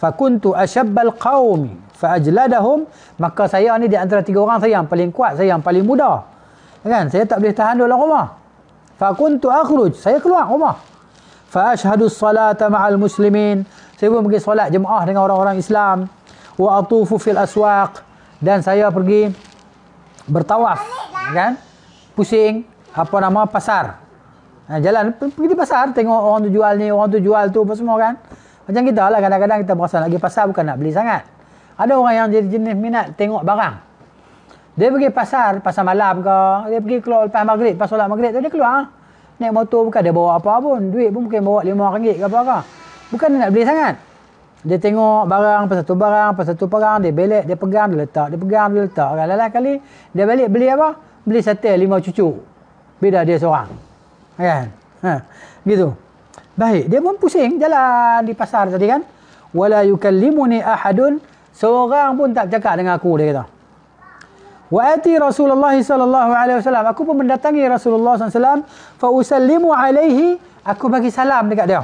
fa kuntu ashab alqaumi, fa ajladahum, Maka saya ni di antara tiga orang saya yang paling kuat. Saya yang paling mudah. Kan? Saya tak boleh tahan dalam rumah. Fakuntu akhruj. Saya keluar rumah. Fa ashhadu as-salata ma'al muslimin. Saya pun pergi solat jemaah dengan orang-orang Islam. Wa atufu fil aswaq. Dan saya pergi bertawaf. Kan? Pusing. Apa nama? Pasar. Nah, ha, jalan pergi di pasar. Tengok orang tu jual ni, orang tu jual tu. Apa semua kan? Macam kita lah. Kadang-kadang kita berasa nak pergi pasar bukan nak beli sangat. Ada orang yang jadi jenis minat tengok barang. Dia pergi pasar, pasar malam ke. Dia pergi keluar lepas maghrib, lepas solat maghrib tu dia keluar. Naik motor bukan dia bawa apa pun. Duit pun mungkin bawa lima ringgit ke apa ke. Bukan nak beli sangat. Dia tengok barang, pasal tu barang, pasal tu barang. Dia belek, dia pegang, dia letak. Dia pegang, dia letak. Kan? Lelah kali, dia balik beli apa? Beli satel lima cucu. Beda dia seorang. Kan? Ha. Gitu. Baik, dia pun pusing jalan di pasar tadi kan. Wala yukallimuni ahadun. Seorang pun tak cakap dengan aku, dia kata. Wa ati Rasulullah sallallahu alaihi wasallam. Aku pun mendatangi Rasulullah sallallahu alaihi wasallam. Fa alaihi. Aku bagi salam dekat dia.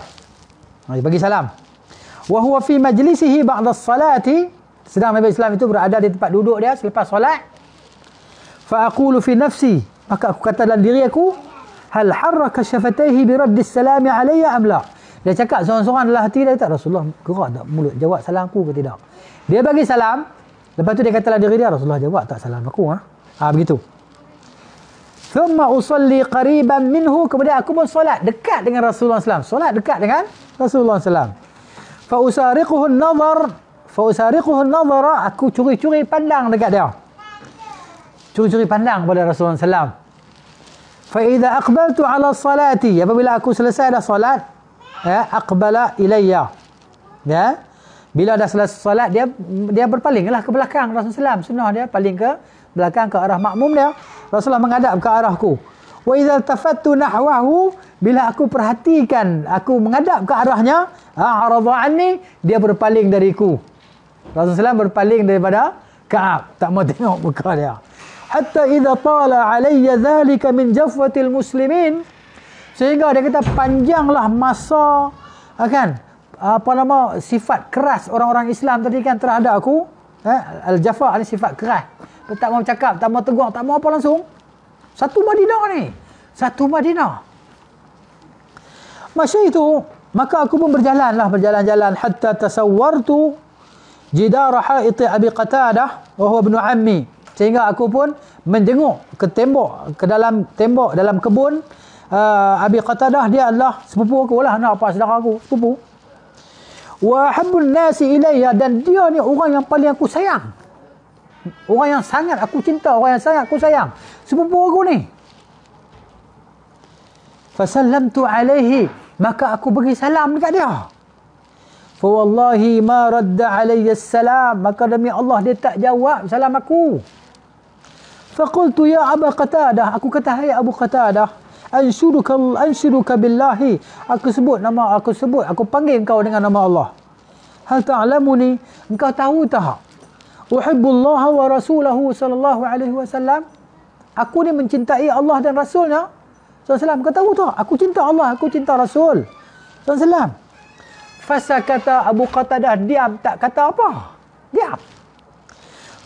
Aku bagi salam. Wa huwa fi majlisih ba'da salati. Sedang Nabi Islam itu berada di tempat duduk dia selepas solat. Fa aqulu fi nafsi. Maka aku kata dalam diri aku, hal harraka shafatayhi bi radd salami alayya am la? Dia cakap seorang-seorang dalam hati dia tak Rasulullah gerak tak mulut jawab salam aku ke tidak. Dia bagi salam, Lepas tu dia katalah diri dia Rasulullah jawab tak salam aku ah. Ha? ha begitu. Thumma usalli qariban minhu kemudian aku pun solat dekat dengan Rasulullah SAW. Solat dekat dengan Rasulullah SAW. Fa usariquhu an-nazar fa usariquhu an-nazara aku curi-curi pandang dekat dia. Curi-curi pandang kepada Rasulullah SAW. Fa idza aqbaltu ala salati apabila aku selesai dah solat ya aqbala ilayya. Ya, bila dah selesai solat dia dia berpalinglah ke belakang Rasulullah sunnah dia paling ke belakang ke arah makmum dia. Rasulullah menghadap ke arahku. Wa idzal tafattu nahwahu bila aku perhatikan aku menghadap ke arahnya a'rada anni dia berpaling dariku. Rasulullah berpaling daripada Ka'ab tak mau tengok muka dia. Hatta idza tala alayya dhalika min jafwatil muslimin sehingga dia kata panjanglah masa akan apa nama sifat keras orang-orang Islam tadi kan terhadap aku eh? Al-Jafar ni sifat keras dia tak mau cakap tak mau tegur tak mau apa langsung satu Madinah ni satu Madinah masa itu maka aku pun berjalanlah berjalan-jalan hatta tasawwartu jidara haiti Abi Qatadah wa huwa ibn ammi sehingga aku pun menjenguk ke tembok ke dalam tembok dalam kebun uh, Abi Qatadah dia adalah sepupu aku lah anak apa saudara aku sepupu wa habbun nasi ilayya dan dia ni orang yang paling aku sayang. Orang yang sangat aku cinta, orang yang sangat aku sayang. Sepupu aku ni. Fasallamtu alaihi, maka aku bagi salam dekat dia. Fa wallahi ma radda alayya salam, maka demi Allah dia tak jawab salam aku. Fa qultu ya Abu Qatadah, aku kata hai Abu Qatadah, ansyuruka ansyuruka billahi aku sebut nama aku sebut aku panggil engkau dengan nama Allah hal ta'lamuni engkau tahu tak uhibbullaha wa rasulahu sallallahu alaihi wasallam aku ni mencintai Allah dan rasulnya sallallahu engkau tahu tak aku cinta Allah aku cinta rasul sallallahu fasa kata Abu Qatadah diam tak kata apa diam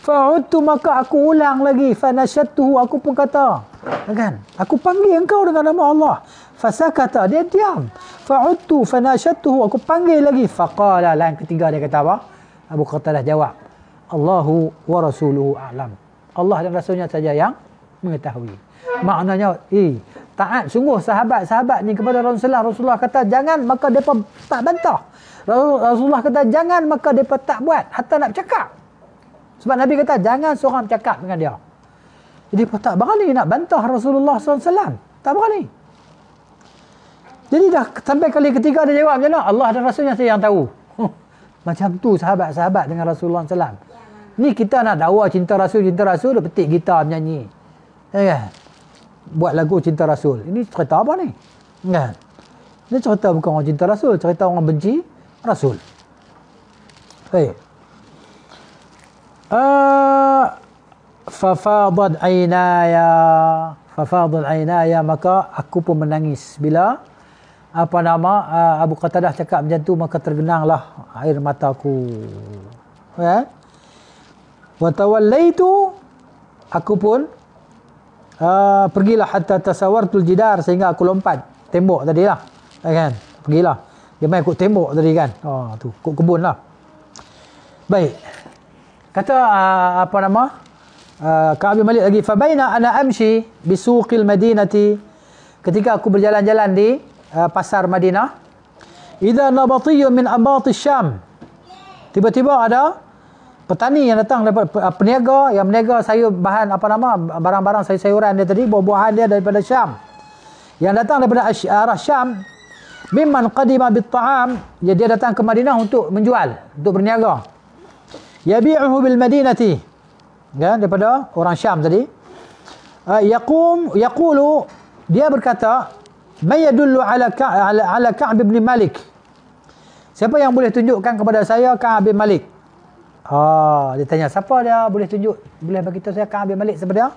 Fa'udtu maka aku ulang lagi. Fa'nasyattu aku pun kata. Kan? Aku panggil engkau dengan nama Allah. Fa'sakata dia diam. Fa'udtu fa'nasyattu aku panggil lagi. Fakala lain ketiga dia kata apa? Abu Qatar jawab. Allahu wa rasuluhu a'lam. Allah dan rasulnya saja yang mengetahui. Maknanya, eh, taat sungguh sahabat-sahabat ni kepada Rasulullah. Rasulullah kata, jangan maka mereka tak bantah. Rasulullah kata, jangan maka mereka tak buat. Hatta nak cakap. Sebab Nabi kata jangan seorang cakap dengan dia. Jadi pun tak berani nak bantah Rasulullah SAW. Tak berani. Jadi dah sampai kali ketiga dia jawab macam mana? Allah dan Rasulnya saya yang tahu. macam tu sahabat-sahabat dengan Rasulullah SAW. Ni kita nak dakwa cinta Rasul, cinta Rasul, dia petik gitar menyanyi. Ya. Kan? Buat lagu cinta Rasul. Ini cerita apa ni? Ya. Kan? Ini cerita bukan orang cinta Rasul, cerita orang benci Rasul. Baik. Hey. Ah, Fafadad aynaya Fafadad aynaya Maka aku pun menangis Bila apa nama uh, Abu Qatadah cakap macam tu Maka tergenanglah air mataku yeah. Watawallaitu Aku pun uh, Pergilah hatta tasawartul jidar Sehingga aku lompat tembok tadi lah ya kan? Pergilah Dia main ikut tembok tadi kan oh, tu, Ikut kebun lah Baik Kata uh, apa nama? Uh, Kak Abi Malik lagi. Fabaina ana amshi bisuqil madinati. Ketika aku berjalan-jalan di uh, pasar Madinah. ida nabatiyu min abatis syam. Tiba-tiba ada petani yang datang daripada peniaga yang meniaga sayur bahan apa nama barang-barang sayur-sayuran dia tadi buah-buahan dia daripada Syam yang datang daripada arah Syam mimman qadima bit ta'am ya, dia datang ke Madinah untuk menjual untuk berniaga Yabi'uhu bil Madinati. Ya, daripada orang Syam tadi. Uh, yaqum yaqulu dia berkata, "May yadullu ala ala, Ka'b ibn Malik." Siapa yang boleh tunjukkan kepada saya Ka'b bin Malik? Ha, oh, dia tanya, siapa dia boleh tunjuk, boleh bagi tahu saya Ka'b bin Malik sebenarnya?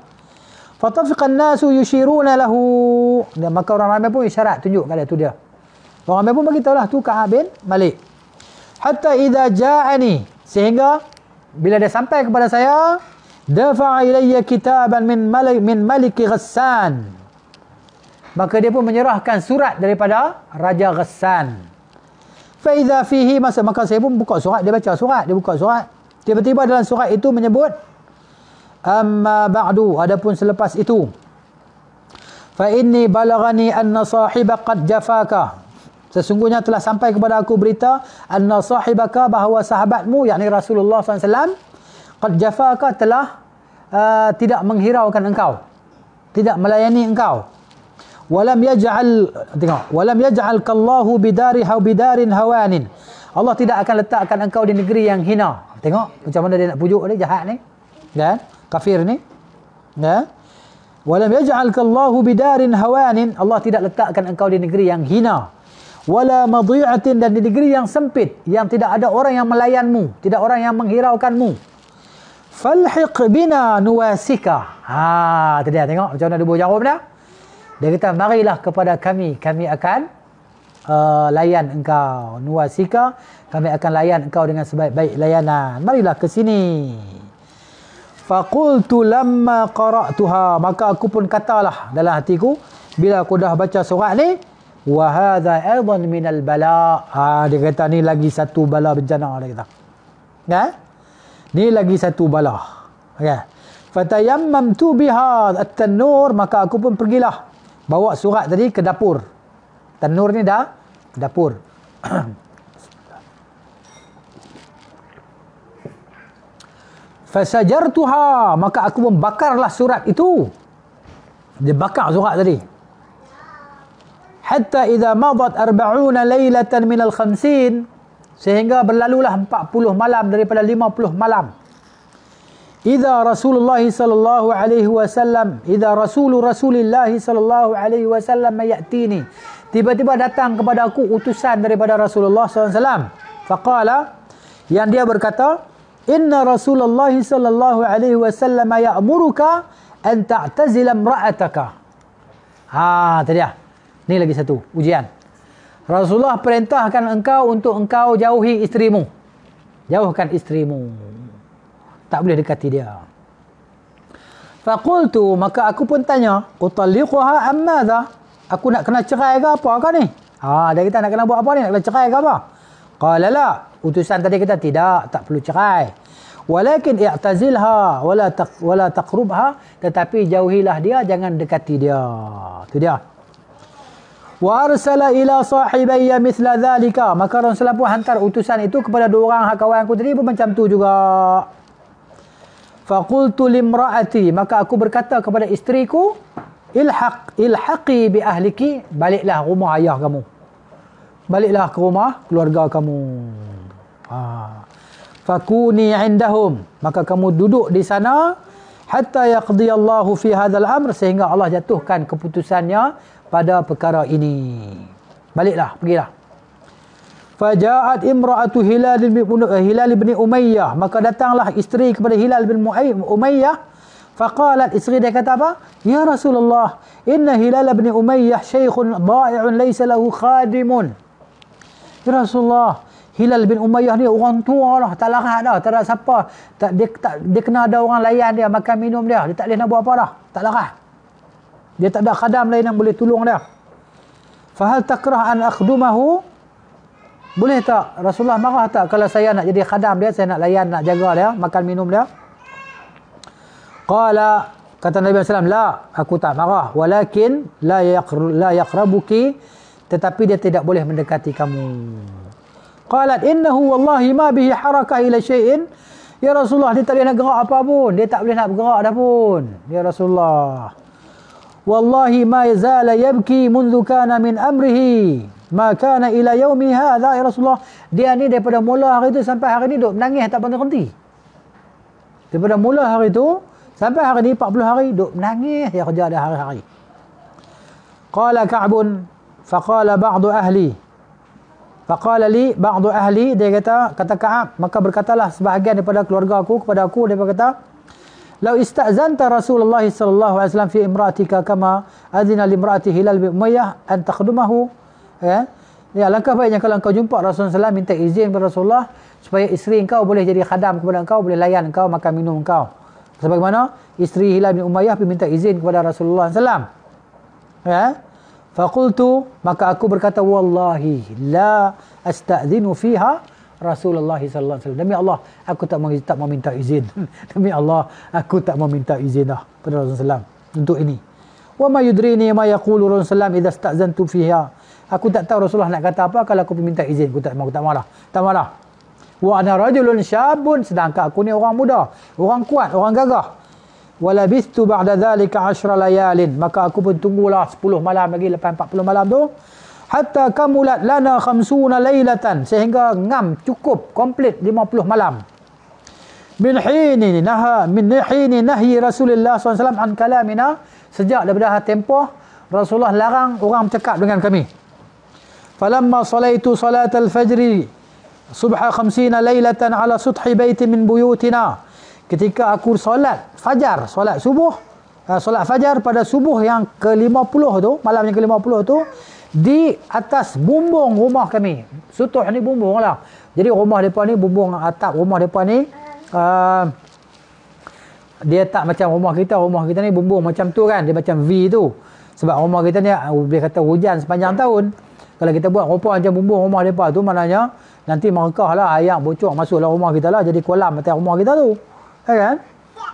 Fatafiqa an-nasu yushiruna lahu. Dia maka orang ramai pun isyarat tunjuk kepada tu dia. Orang ramai pun bagi lah tu Ka'b bin Malik. Hatta idza ja'ani sehingga bila dia sampai kepada saya dafa'a ilayya kitaban min malik min malik ghassan maka dia pun menyerahkan surat daripada raja ghassan fa idza fihi masa maka saya pun buka surat dia baca surat dia buka surat tiba-tiba dalam surat itu menyebut amma ba'du adapun selepas itu fa inni balagani anna sahiba qad jafaka Sesungguhnya telah sampai kepada aku berita anna sahibaka bahawa sahabatmu yakni Rasulullah SAW qad jafaka telah uh, tidak menghiraukan engkau. Tidak melayani engkau. Walam yaj'al tengok, walam yaj'al kallahu bidari haw bidarin hawanin. Allah tidak akan letakkan engkau di negeri yang hina. Tengok macam mana dia nak pujuk ni jahat ni. Kan? Kafir ni. Ya. Walam yaj'al kallahu bidarin hawanin. Allah tidak letakkan engkau di negeri yang hina wala madhi'atin dan di negeri yang sempit yang tidak ada orang yang melayanmu tidak orang yang menghiraukanmu falhiq bina nuwasika ha tadi tengok macam mana dibuat jawab dah dia kata marilah kepada kami kami akan uh, layan engkau nuwasika kami akan layan engkau dengan sebaik-baik layanan marilah ke sini faqultu lamma qara'tuha maka aku pun katalah dalam hatiku bila aku dah baca surat ni wa hadha aidan min al bala ha dia kata ni lagi satu bala bencana dia kata ya ni lagi satu bala ya fatayammam tu biha at maka aku pun pergilah bawa surat tadi ke dapur tanur ni dah ke dapur (clears throat) Fasajartuha maka aku membakarlah surat itu. Dia bakar surat tadi hatta idza madat 40 lailatan min al 50 sehingga berlalulah 40 malam daripada 50 malam idza rasulullah sallallahu alaihi wasallam idza rasul rasulillah sallallahu alaihi wasallam ya'tini tiba-tiba datang kepada aku utusan daripada rasulullah sallallahu faqala yang dia berkata inna rasulullah sallallahu alaihi wasallam ya'muruka an ta'tazila imra'ataka ha tadi ah ya. Ini lagi satu ujian. Rasulullah perintahkan engkau untuk engkau jauhi isterimu. Jauhkan isterimu. Tak boleh dekati dia. Faqultu maka aku pun tanya, utalliquha am madha? Aku nak kena cerai ke apa kah ni? Ha, dia kita nak kena buat apa ni? Nak kena cerai ke apa? Qala la. Utusan tadi kita tidak, tak perlu cerai. Walakin i'tazilha wala tak wala taqrubha, tetapi jauhilah dia, jangan dekati dia. Tu dia wa ila ila ya misla dhalika maka Rasulullah pun hantar utusan itu kepada dua orang hak kawan aku tadi pun macam tu juga faqultu limraati maka aku berkata kepada isteriku ilhaq ilhaqi bi ahliki baliklah rumah ayah kamu baliklah ke rumah keluarga kamu ha fakuni indahum maka kamu duduk di sana hatta yaqdi Allah fi hadzal amr sehingga Allah jatuhkan keputusannya pada perkara ini. Baliklah, pergilah. Faja'at imra'atu Hilal bin eh, Hilal bin Umayyah, maka datanglah isteri kepada Hilal bin Umayyah. Faqalat isteri dia kata apa? Ya Rasulullah, inna Hilal bin Umayyah syaikhun dha'i'un laysa lahu khadimun. Ya Rasulullah, Hilal bin Umayyah ni orang tua lah tak larat dah tak ada siapa tak, dia, tak, dia kena ada orang layan dia makan minum dia dia tak boleh nak buat apa dah tak larat dia tak ada khadam lain yang boleh tolong dia fahal takrah an akhdumahu boleh tak Rasulullah marah tak kalau saya nak jadi khadam dia saya nak layan nak jaga dia makan minum dia qala kata Nabi SAW la aku tak marah walakin la, yakr, la yakrabuki tetapi dia tidak boleh mendekati kamu qalat innahu wallahi ma bihi harakah ila syai'in ya rasulullah dia tak boleh nak gerak apa pun dia tak boleh nak bergerak dah pun ya rasulullah wallahi ma zala yabki mundu kana min amrihi ma kana ila yaumi hadha ya rasulullah dia ni daripada mula hari tu sampai hari ni duk menangis tak pernah berhenti daripada mula hari tu sampai hari ni 40 hari duk menangis ya kerja dah hari-hari qala ka'bun faqala ba'du ahli Faqala li ba'du ahli dia kata kata Ka'ab maka berkatalah sebahagian daripada keluarga aku kepada aku dia kata Lau istazanta Rasulullah sallallahu alaihi wasallam fi imratika kama adina li imrati Hilal bin Umayyah an takhdumahu ya ya langkah baiknya kalau engkau jumpa Rasulullah SAW, minta izin kepada Rasulullah supaya isteri engkau boleh jadi khadam kepada engkau boleh layan engkau makan minum engkau sebagaimana isteri Hilal bin Umayyah minta izin kepada Rasulullah sallallahu alaihi wasallam eh? Fakultu maka aku berkata wallahi la astadzinu fiha Rasulullah sallallahu alaihi wasallam. Demi Allah, aku tak mau tak meminta izin. (laughs) Demi Allah, aku tak mau minta izin dah kepada Rasulullah untuk ini. Wa ma yudrini ma yaqulu Rasulullah idza stazantu fiha. Aku tak tahu Rasulullah nak kata apa kalau aku meminta izin, aku tak mau tak marah. Tak marah. Wa ana rajulun syabun sedangkan aku ni orang muda, orang kuat, orang gagah. Walabithu ba'da dhalika ashra layalin. Maka aku pun tunggulah 10 malam lagi lepas 40 malam tu. Hatta kamulat lana khamsuna laylatan. Sehingga ngam cukup komplit 50 malam. Min hini naha min hini nahi Rasulullah SAW an kalamina. Sejak daripada tempoh Rasulullah larang orang bercakap dengan kami. Falamma salaitu salat al-fajri subha khamsina laylatan ala suthi bayti min buyutina. Falamma ketika aku solat fajar, solat subuh, eh, solat fajar pada subuh yang ke-50 tu, malam yang ke-50 tu, di atas bumbung rumah kami. Sutuh ni bumbung lah. Jadi rumah mereka ni, bumbung atap rumah mereka ni, uh, dia tak macam rumah kita, rumah kita ni bumbung macam tu kan, dia macam V tu. Sebab rumah kita ni, boleh kata hujan sepanjang tahun. Kalau kita buat rupa macam bumbung rumah mereka tu, maknanya nanti markah lah, ayam bocok masuklah rumah kita lah, jadi kolam atas rumah kita tu. Ha, kan?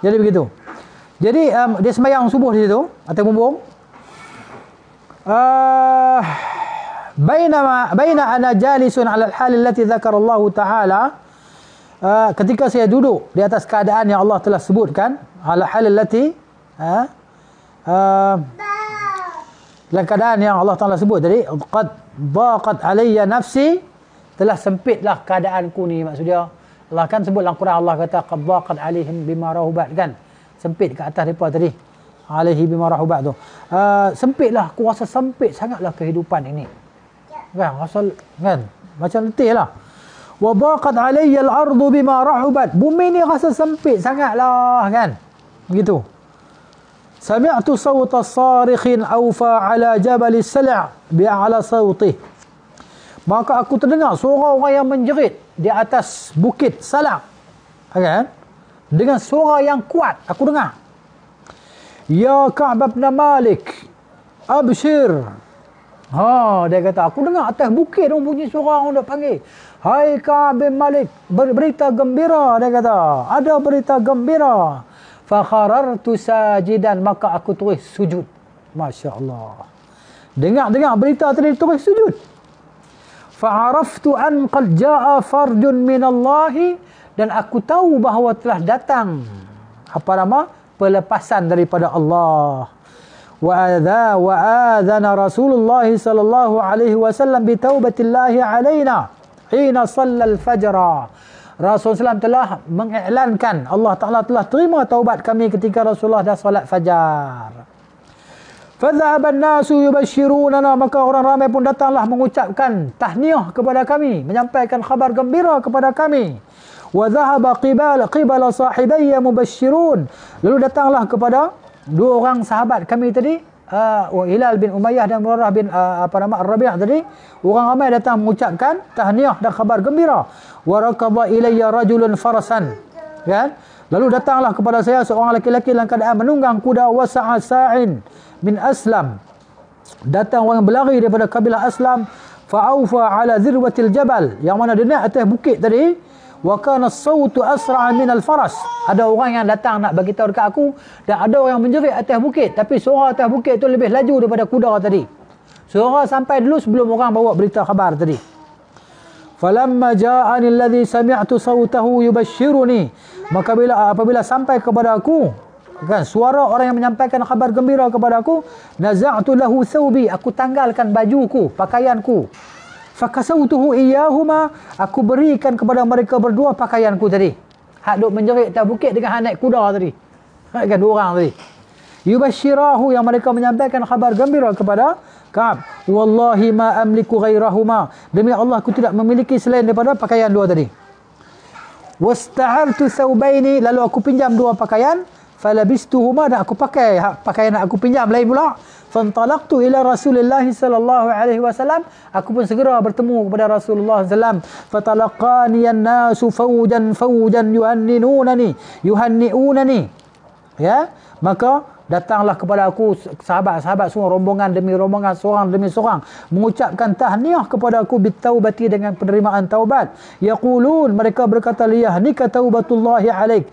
Jadi begitu. Jadi um, dia sembahyang subuh di situ atau bumbung. Ah eh, uh, bainama baina ana jalisun ala al-hal allati Allah taala eh, ketika saya duduk di atas keadaan yang Allah telah sebutkan ala hal allati ha keadaan yang Allah taala sebut tadi qad daqat alayya nafsi telah sempitlah keadaanku ni maksud dia Allah kan sebut dalam Quran Allah kata qaddaqan alaihim bima rahubat kan sempit kat atas depa tadi alaihi bima rahubat tu uh, sempitlah kuasa sempit sangatlah kehidupan ini kan rasa kan macam letihlah wa daqat alayya al-ardu bima rahubat bumi ni rasa sempit sangatlah kan begitu sami'tu sawta sarikhin awfa ala jabal as-sal' bi'ala sawtihi Maka aku terdengar suara orang yang menjerit di atas bukit salam. Okay. Eh? Dengan suara yang kuat. Aku dengar. Ya Ka'ab bin Malik. Abshir. Ha, dia kata, aku dengar atas bukit orang bunyi suara orang nak panggil. Hai Ka'ab bin Malik. Ber berita gembira, dia kata. Ada berita gembira. Fakharar tu sajidan. Maka aku terus sujud. Masya Allah. Dengar-dengar berita tadi terus sujud fa'araftu an qad jaa'a farjun min Allah dan aku tahu bahawa telah datang apa nama pelepasan daripada Allah wa adza wa adzana Rasulullah sallallahu alaihi wasallam bi taubatillah alaina hina shalla al-fajr Rasulullah SAW telah mengiklankan Allah Ta'ala telah terima taubat kami ketika Rasulullah dah salat fajar. Fadhaban nasu yubashirunana maka orang ramai pun datanglah mengucapkan tahniah kepada kami menyampaikan khabar gembira kepada kami wa dhahaba qibala qibala sahibayya mubashirun lalu datanglah kepada dua orang sahabat kami tadi uh, Hilal bin Umayyah dan Murarah bin uh, apa nama Ar-Rabi' tadi orang ramai datang mengucapkan tahniah dan khabar gembira wa raqaba ilayya rajulun farasan kan yeah? Lalu datanglah kepada saya seorang lelaki-lelaki dalam keadaan menunggang kuda wasa'a sa'in min aslam. Datang orang berlari daripada kabilah aslam. Fa'aufa ala zirwatil jabal. Yang mana dia naik atas bukit tadi. Wa kana sawtu asra'a min al-faras. Ada orang yang datang nak bagi tahu dekat aku. Dan ada orang menjerit atas bukit. Tapi suara atas bukit tu lebih laju daripada kuda tadi. Suara sampai dulu sebelum orang bawa berita khabar tadi. Falamma ja'ani alladhi sami'tu sawtahu yubashshiruni Maka bila apabila sampai kepada aku kan suara orang yang menyampaikan kabar gembira kepada aku naza'tu lahu thawbi aku tanggalkan bajuku pakaianku fakasawtuhu iyahuma aku berikan kepada mereka berdua pakaianku tadi hak duk menjerit atas bukit dengan hak kuda tadi hak kan dua orang tadi yubashirahu yang mereka menyampaikan kabar gembira kepada Kaab wallahi ma amliku ghairahuma demi Allah aku tidak memiliki selain daripada pakaian dua tadi wastahartu thawbaini lalu aku pinjam dua pakaian falabistuhuma dan aku pakai pakaian yang aku pinjam lain pula fantalaqtu ila rasulillah sallallahu alaihi wasallam aku pun segera bertemu kepada rasulullah sallam fatalaqani an-nasu fawjan fawjan yuhanninunani yuhanniunani ya maka datanglah kepada aku sahabat-sahabat semua rombongan demi rombongan seorang demi seorang mengucapkan tahniah kepada aku bitaubati dengan penerimaan taubat yaqulun mereka berkata liyah ni kataubatullah alaik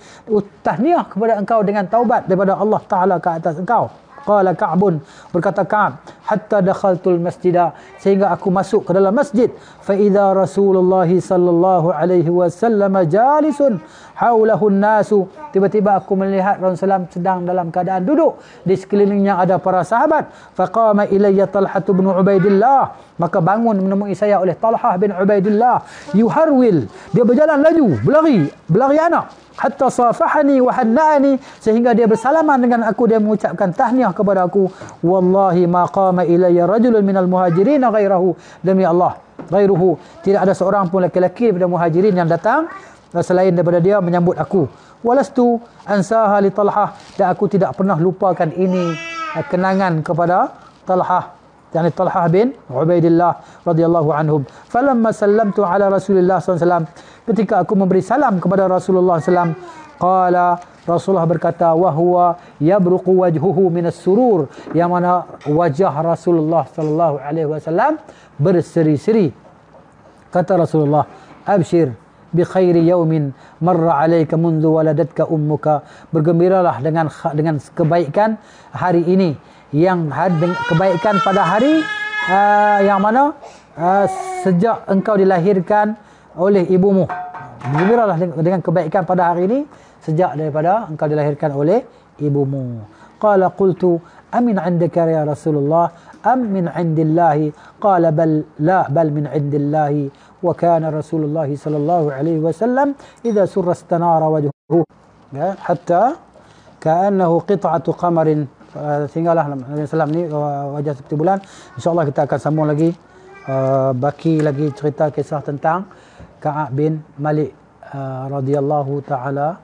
tahniah kepada engkau dengan taubat daripada Allah taala ke atas engkau qala ka'bun berkata ka'b hatta dakhaltul masjida sehingga aku masuk ke dalam masjid fa idza rasulullah sallallahu alaihi wasallam jalisun haulahu nasu tiba-tiba aku melihat Rasulullah sedang dalam keadaan duduk di sekelilingnya ada para sahabat fa qama ilayya talhah bin ubaidillah maka bangun menemui saya oleh talhah bin ubaidillah yuharwil dia berjalan laju berlari berlari anak hatta safahani wa hannani sehingga dia bersalaman dengan aku dia mengucapkan tahniah kepada aku wallahi ma qama ilayya rajulun minal muhajirin ghairahu demi Allah ghairuhu tidak ada seorang pun lelaki daripada muhajirin yang datang eh, selain daripada dia menyambut aku walastu ansaha li talhah dan aku tidak pernah lupakan ini eh, kenangan kepada talhah yakni Talha bin Ubaidillah radhiyallahu anhum falamma sallamtu ala Rasulillah sallallahu ketika aku memberi salam kepada Rasulullah sallam qala Rasulullah berkata wa huwa yabruqu wajhuhu min as-surur yang mana wajah Rasulullah sallallahu alaihi wasallam berseri-seri kata Rasulullah abshir bi khairi yawmin marra alayka mundu waladatka ummuka bergembiralah dengan dengan kebaikan hari ini yang kebaikan pada hari uh, yang mana uh, sejak engkau dilahirkan oleh ibumu. Gembiralah dengan kebaikan pada hari ini sejak daripada engkau dilahirkan oleh ibumu. Qala qultu amin 'indaka ya Rasulullah am min 'indillah? Qala bal la bal min 'indillah. Wa kana Rasulullah sallallahu alaihi wasallam idza surra istanara wajhuhu ya, hatta ka'annahu qit'atu qamarin sehinggalah Nabi SAW ni wajah seperti bulan Insya Allah kita akan sambung lagi uh, Baki lagi cerita kisah tentang Ka'ab bin Malik uh, radhiyallahu ta'ala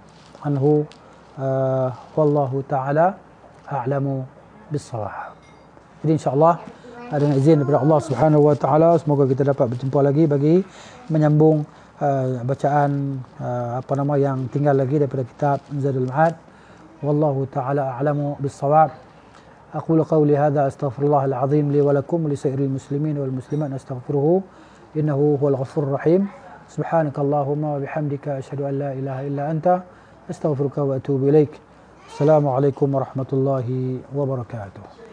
Anhu uh, Wallahu ta'ala A'lamu bisawah Jadi insya Allah ada izin daripada Allah subhanahu wa ta'ala Semoga kita dapat berjumpa lagi bagi Menyambung uh, bacaan uh, Apa nama yang tinggal lagi daripada kitab Zadul Ma'ad والله تعالى أعلم بالصواب أقول قولي هذا أستغفر الله العظيم لي ولكم ولسائر المسلمين والمسلمات أستغفره إنه هو الغفور الرحيم سبحانك اللهم وبحمدك أشهد أن لا إله إلا أنت أستغفرك وأتوب إليك السلام عليكم ورحمة الله وبركاته